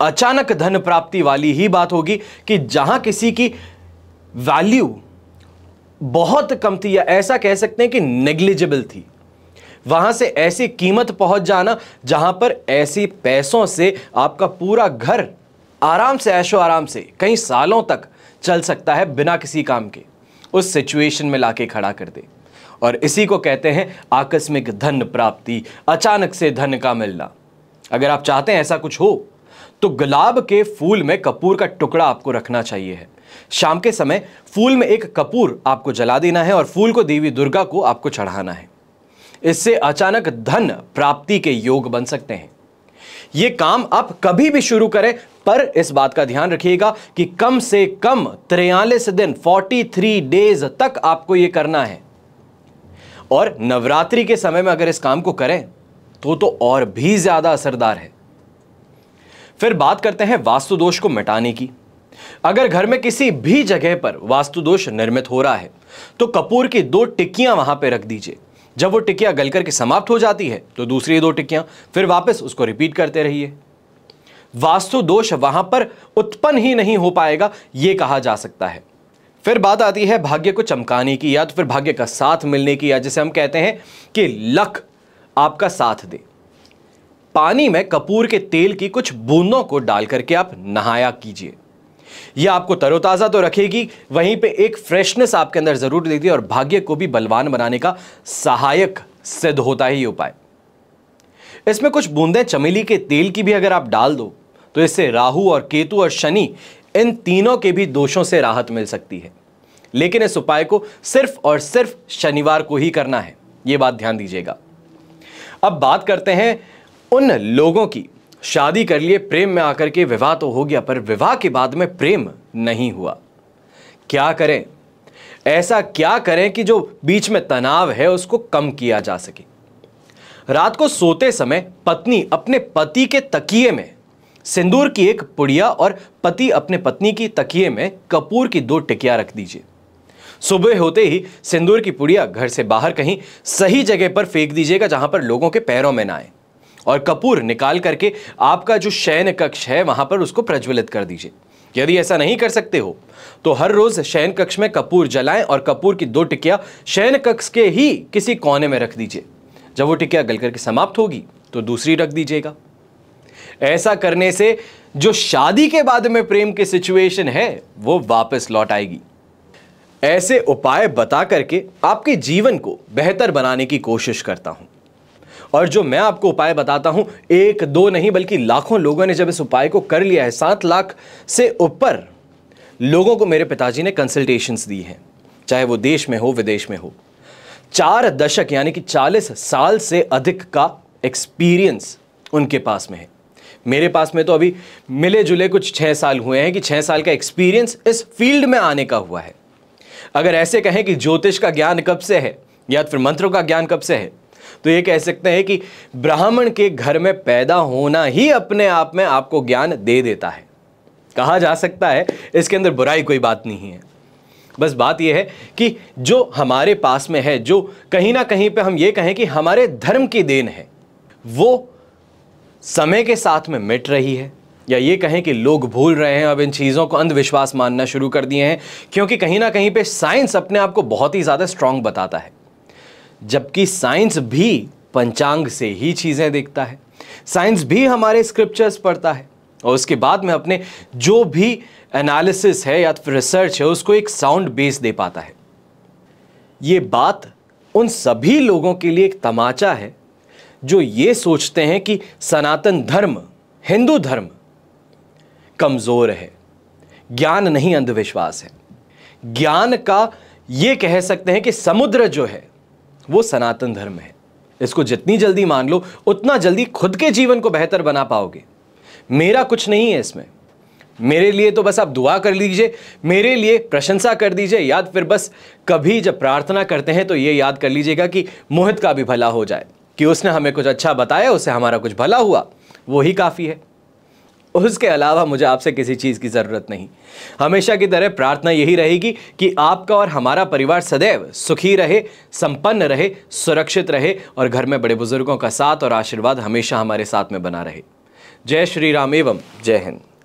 अचानक धन प्राप्ति वाली ही बात होगी कि जहां किसी की वैल्यू बहुत कम थी या ऐसा कह सकते हैं कि नेग्लिजिबल थी वहां से ऐसी कीमत पहुंच जाना जहां पर ऐसे पैसों से आपका पूरा घर आराम से ऐशो आराम से कई सालों तक चल सकता है बिना किसी काम के उस सिचुएशन में लाके खड़ा कर दे और इसी को कहते हैं आकस्मिक धन प्राप्ति अचानक से धन का मिलना अगर आप चाहते हैं ऐसा कुछ हो तो गुलाब के फूल में कपूर का टुकड़ा आपको रखना चाहिए है शाम के समय फूल में एक कपूर आपको जला देना है और फूल को देवी दुर्गा को आपको चढ़ाना है इससे अचानक धन प्राप्ति के योग बन सकते हैं यह काम आप कभी भी शुरू करें पर इस बात का ध्यान रखिएगा कि कम से कम त्रियालीस दिन 43 डेज तक आपको यह करना है और नवरात्रि के समय में अगर इस काम को करें तो तो और भी ज्यादा असरदार है फिर बात करते हैं वास्तु दोष को मिटाने की अगर घर में किसी भी जगह पर वास्तु दोष निर्मित हो रहा है तो कपूर की दो टिक्कियां वहां पर रख दीजिए जब वो टिक्कियां गल करके समाप्त हो जाती है तो दूसरी दो टिक्कियां फिर वापस उसको रिपीट करते रहिए वास्तु दोष वहां पर उत्पन्न ही नहीं हो पाएगा यह कहा जा सकता है फिर बात आती है भाग्य को चमकाने की या तो फिर भाग्य का साथ मिलने की या जिसे हम कहते हैं कि लक आपका साथ दे पानी में कपूर के तेल की कुछ बूंदों को डाल करके आप नहाया कीजिए यह आपको तरोताज़ा तो रखेगी वहीं पे एक फ्रेशनेस आपके अंदर ज़रूर देती है और भाग्य को भी बलवान बनाने का सहायक सिद्ध होता ही उपाय इसमें कुछ बूंदें चमेली के तेल की भी अगर आप डाल दो तो इससे राहु और केतु और शनि इन तीनों के भी दोषों से राहत मिल सकती है लेकिन इस उपाय को सिर्फ और सिर्फ शनिवार को ही करना है ये बात ध्यान दीजिएगा अब बात करते हैं उन लोगों की शादी कर लिए प्रेम में आकर के विवाह तो हो गया पर विवाह के बाद में प्रेम नहीं हुआ क्या करें ऐसा क्या करें कि जो बीच में तनाव है उसको कम किया जा सके रात को सोते समय पत्नी अपने पति के तकिए में सिंदूर की एक पुड़िया और पति अपने पत्नी की तकिए में कपूर की दो टिकिया रख दीजिए सुबह होते ही सिंदूर की पुड़िया घर से बाहर कहीं सही जगह पर फेंक दीजिएगा जहां पर लोगों के पैरों में ना आए और कपूर निकाल करके आपका जो शयन कक्ष है वहां पर उसको प्रज्वलित कर दीजिए यदि ऐसा नहीं कर सकते हो तो हर रोज शयन कक्ष में कपूर जलाएं और कपूर की दो टिकिया शयन कक्ष के ही किसी कोने में रख दीजिए जब वो टिकिया गल करके समाप्त होगी तो दूसरी रख दीजिएगा ऐसा करने से जो शादी के बाद में प्रेम की सिचुएशन है वो वापस लौट आएगी ऐसे उपाय बता करके आपके जीवन को बेहतर बनाने की कोशिश करता हूं और जो मैं आपको उपाय बताता हूं एक दो नहीं बल्कि लाखों लोगों ने जब इस उपाय को कर लिया है सात लाख से ऊपर लोगों को मेरे पिताजी ने कंसल्टेशंस दी हैं चाहे वो देश में हो विदेश में हो चार दशक यानी कि चालीस साल से अधिक का एक्सपीरियंस उनके पास में है मेरे पास में तो अभी मिले जुले कुछ छः साल हुए हैं कि छः साल का एक्सपीरियंस इस फील्ड में आने का हुआ है अगर ऐसे कहें कि ज्योतिष का ज्ञान कब से है या फिर मंत्रों का ज्ञान कब से है तो ये कह सकते हैं कि ब्राह्मण के घर में पैदा होना ही अपने आप में आपको ज्ञान दे देता है कहा जा सकता है इसके अंदर बुराई कोई बात नहीं है बस बात यह है कि जो हमारे पास में है जो कहीं ना कहीं पे हम ये कहें कि हमारे धर्म की देन है वो समय के साथ में मिट रही है या ये कहें कि लोग भूल रहे हैं अब इन चीज़ों को अंधविश्वास मानना शुरू कर दिए हैं क्योंकि कहीं ना कहीं पे साइंस अपने आप को बहुत ही ज़्यादा स्ट्रांग बताता है जबकि साइंस भी पंचांग से ही चीज़ें देखता है साइंस भी हमारे स्क्रिप्चर्स पढ़ता है और उसके बाद में अपने जो भी एनालिसिस है या फिर रिसर्च है उसको एक साउंड बेस दे पाता है ये बात उन सभी लोगों के लिए एक तमाचा है जो ये सोचते हैं कि सनातन धर्म हिंदू धर्म कमज़ोर है ज्ञान नहीं अंधविश्वास है ज्ञान का ये कह सकते हैं कि समुद्र जो है वो सनातन धर्म है इसको जितनी जल्दी मान लो उतना जल्दी खुद के जीवन को बेहतर बना पाओगे मेरा कुछ नहीं है इसमें मेरे लिए तो बस आप दुआ कर लीजिए मेरे लिए प्रशंसा कर दीजिए याद फिर बस कभी जब प्रार्थना करते हैं तो ये याद कर लीजिएगा कि मोहित का भी भला हो जाए कि उसने हमें कुछ अच्छा बताया उससे हमारा कुछ भला हुआ वो ही काफ़ी है उसके अलावा मुझे आपसे किसी चीज़ की ज़रूरत नहीं हमेशा की तरह प्रार्थना यही रहेगी कि आपका और हमारा परिवार सदैव सुखी रहे संपन्न रहे सुरक्षित रहे और घर में बड़े बुजुर्गों का साथ और आशीर्वाद हमेशा हमारे साथ में बना रहे जय श्री राम एवं जय हिंद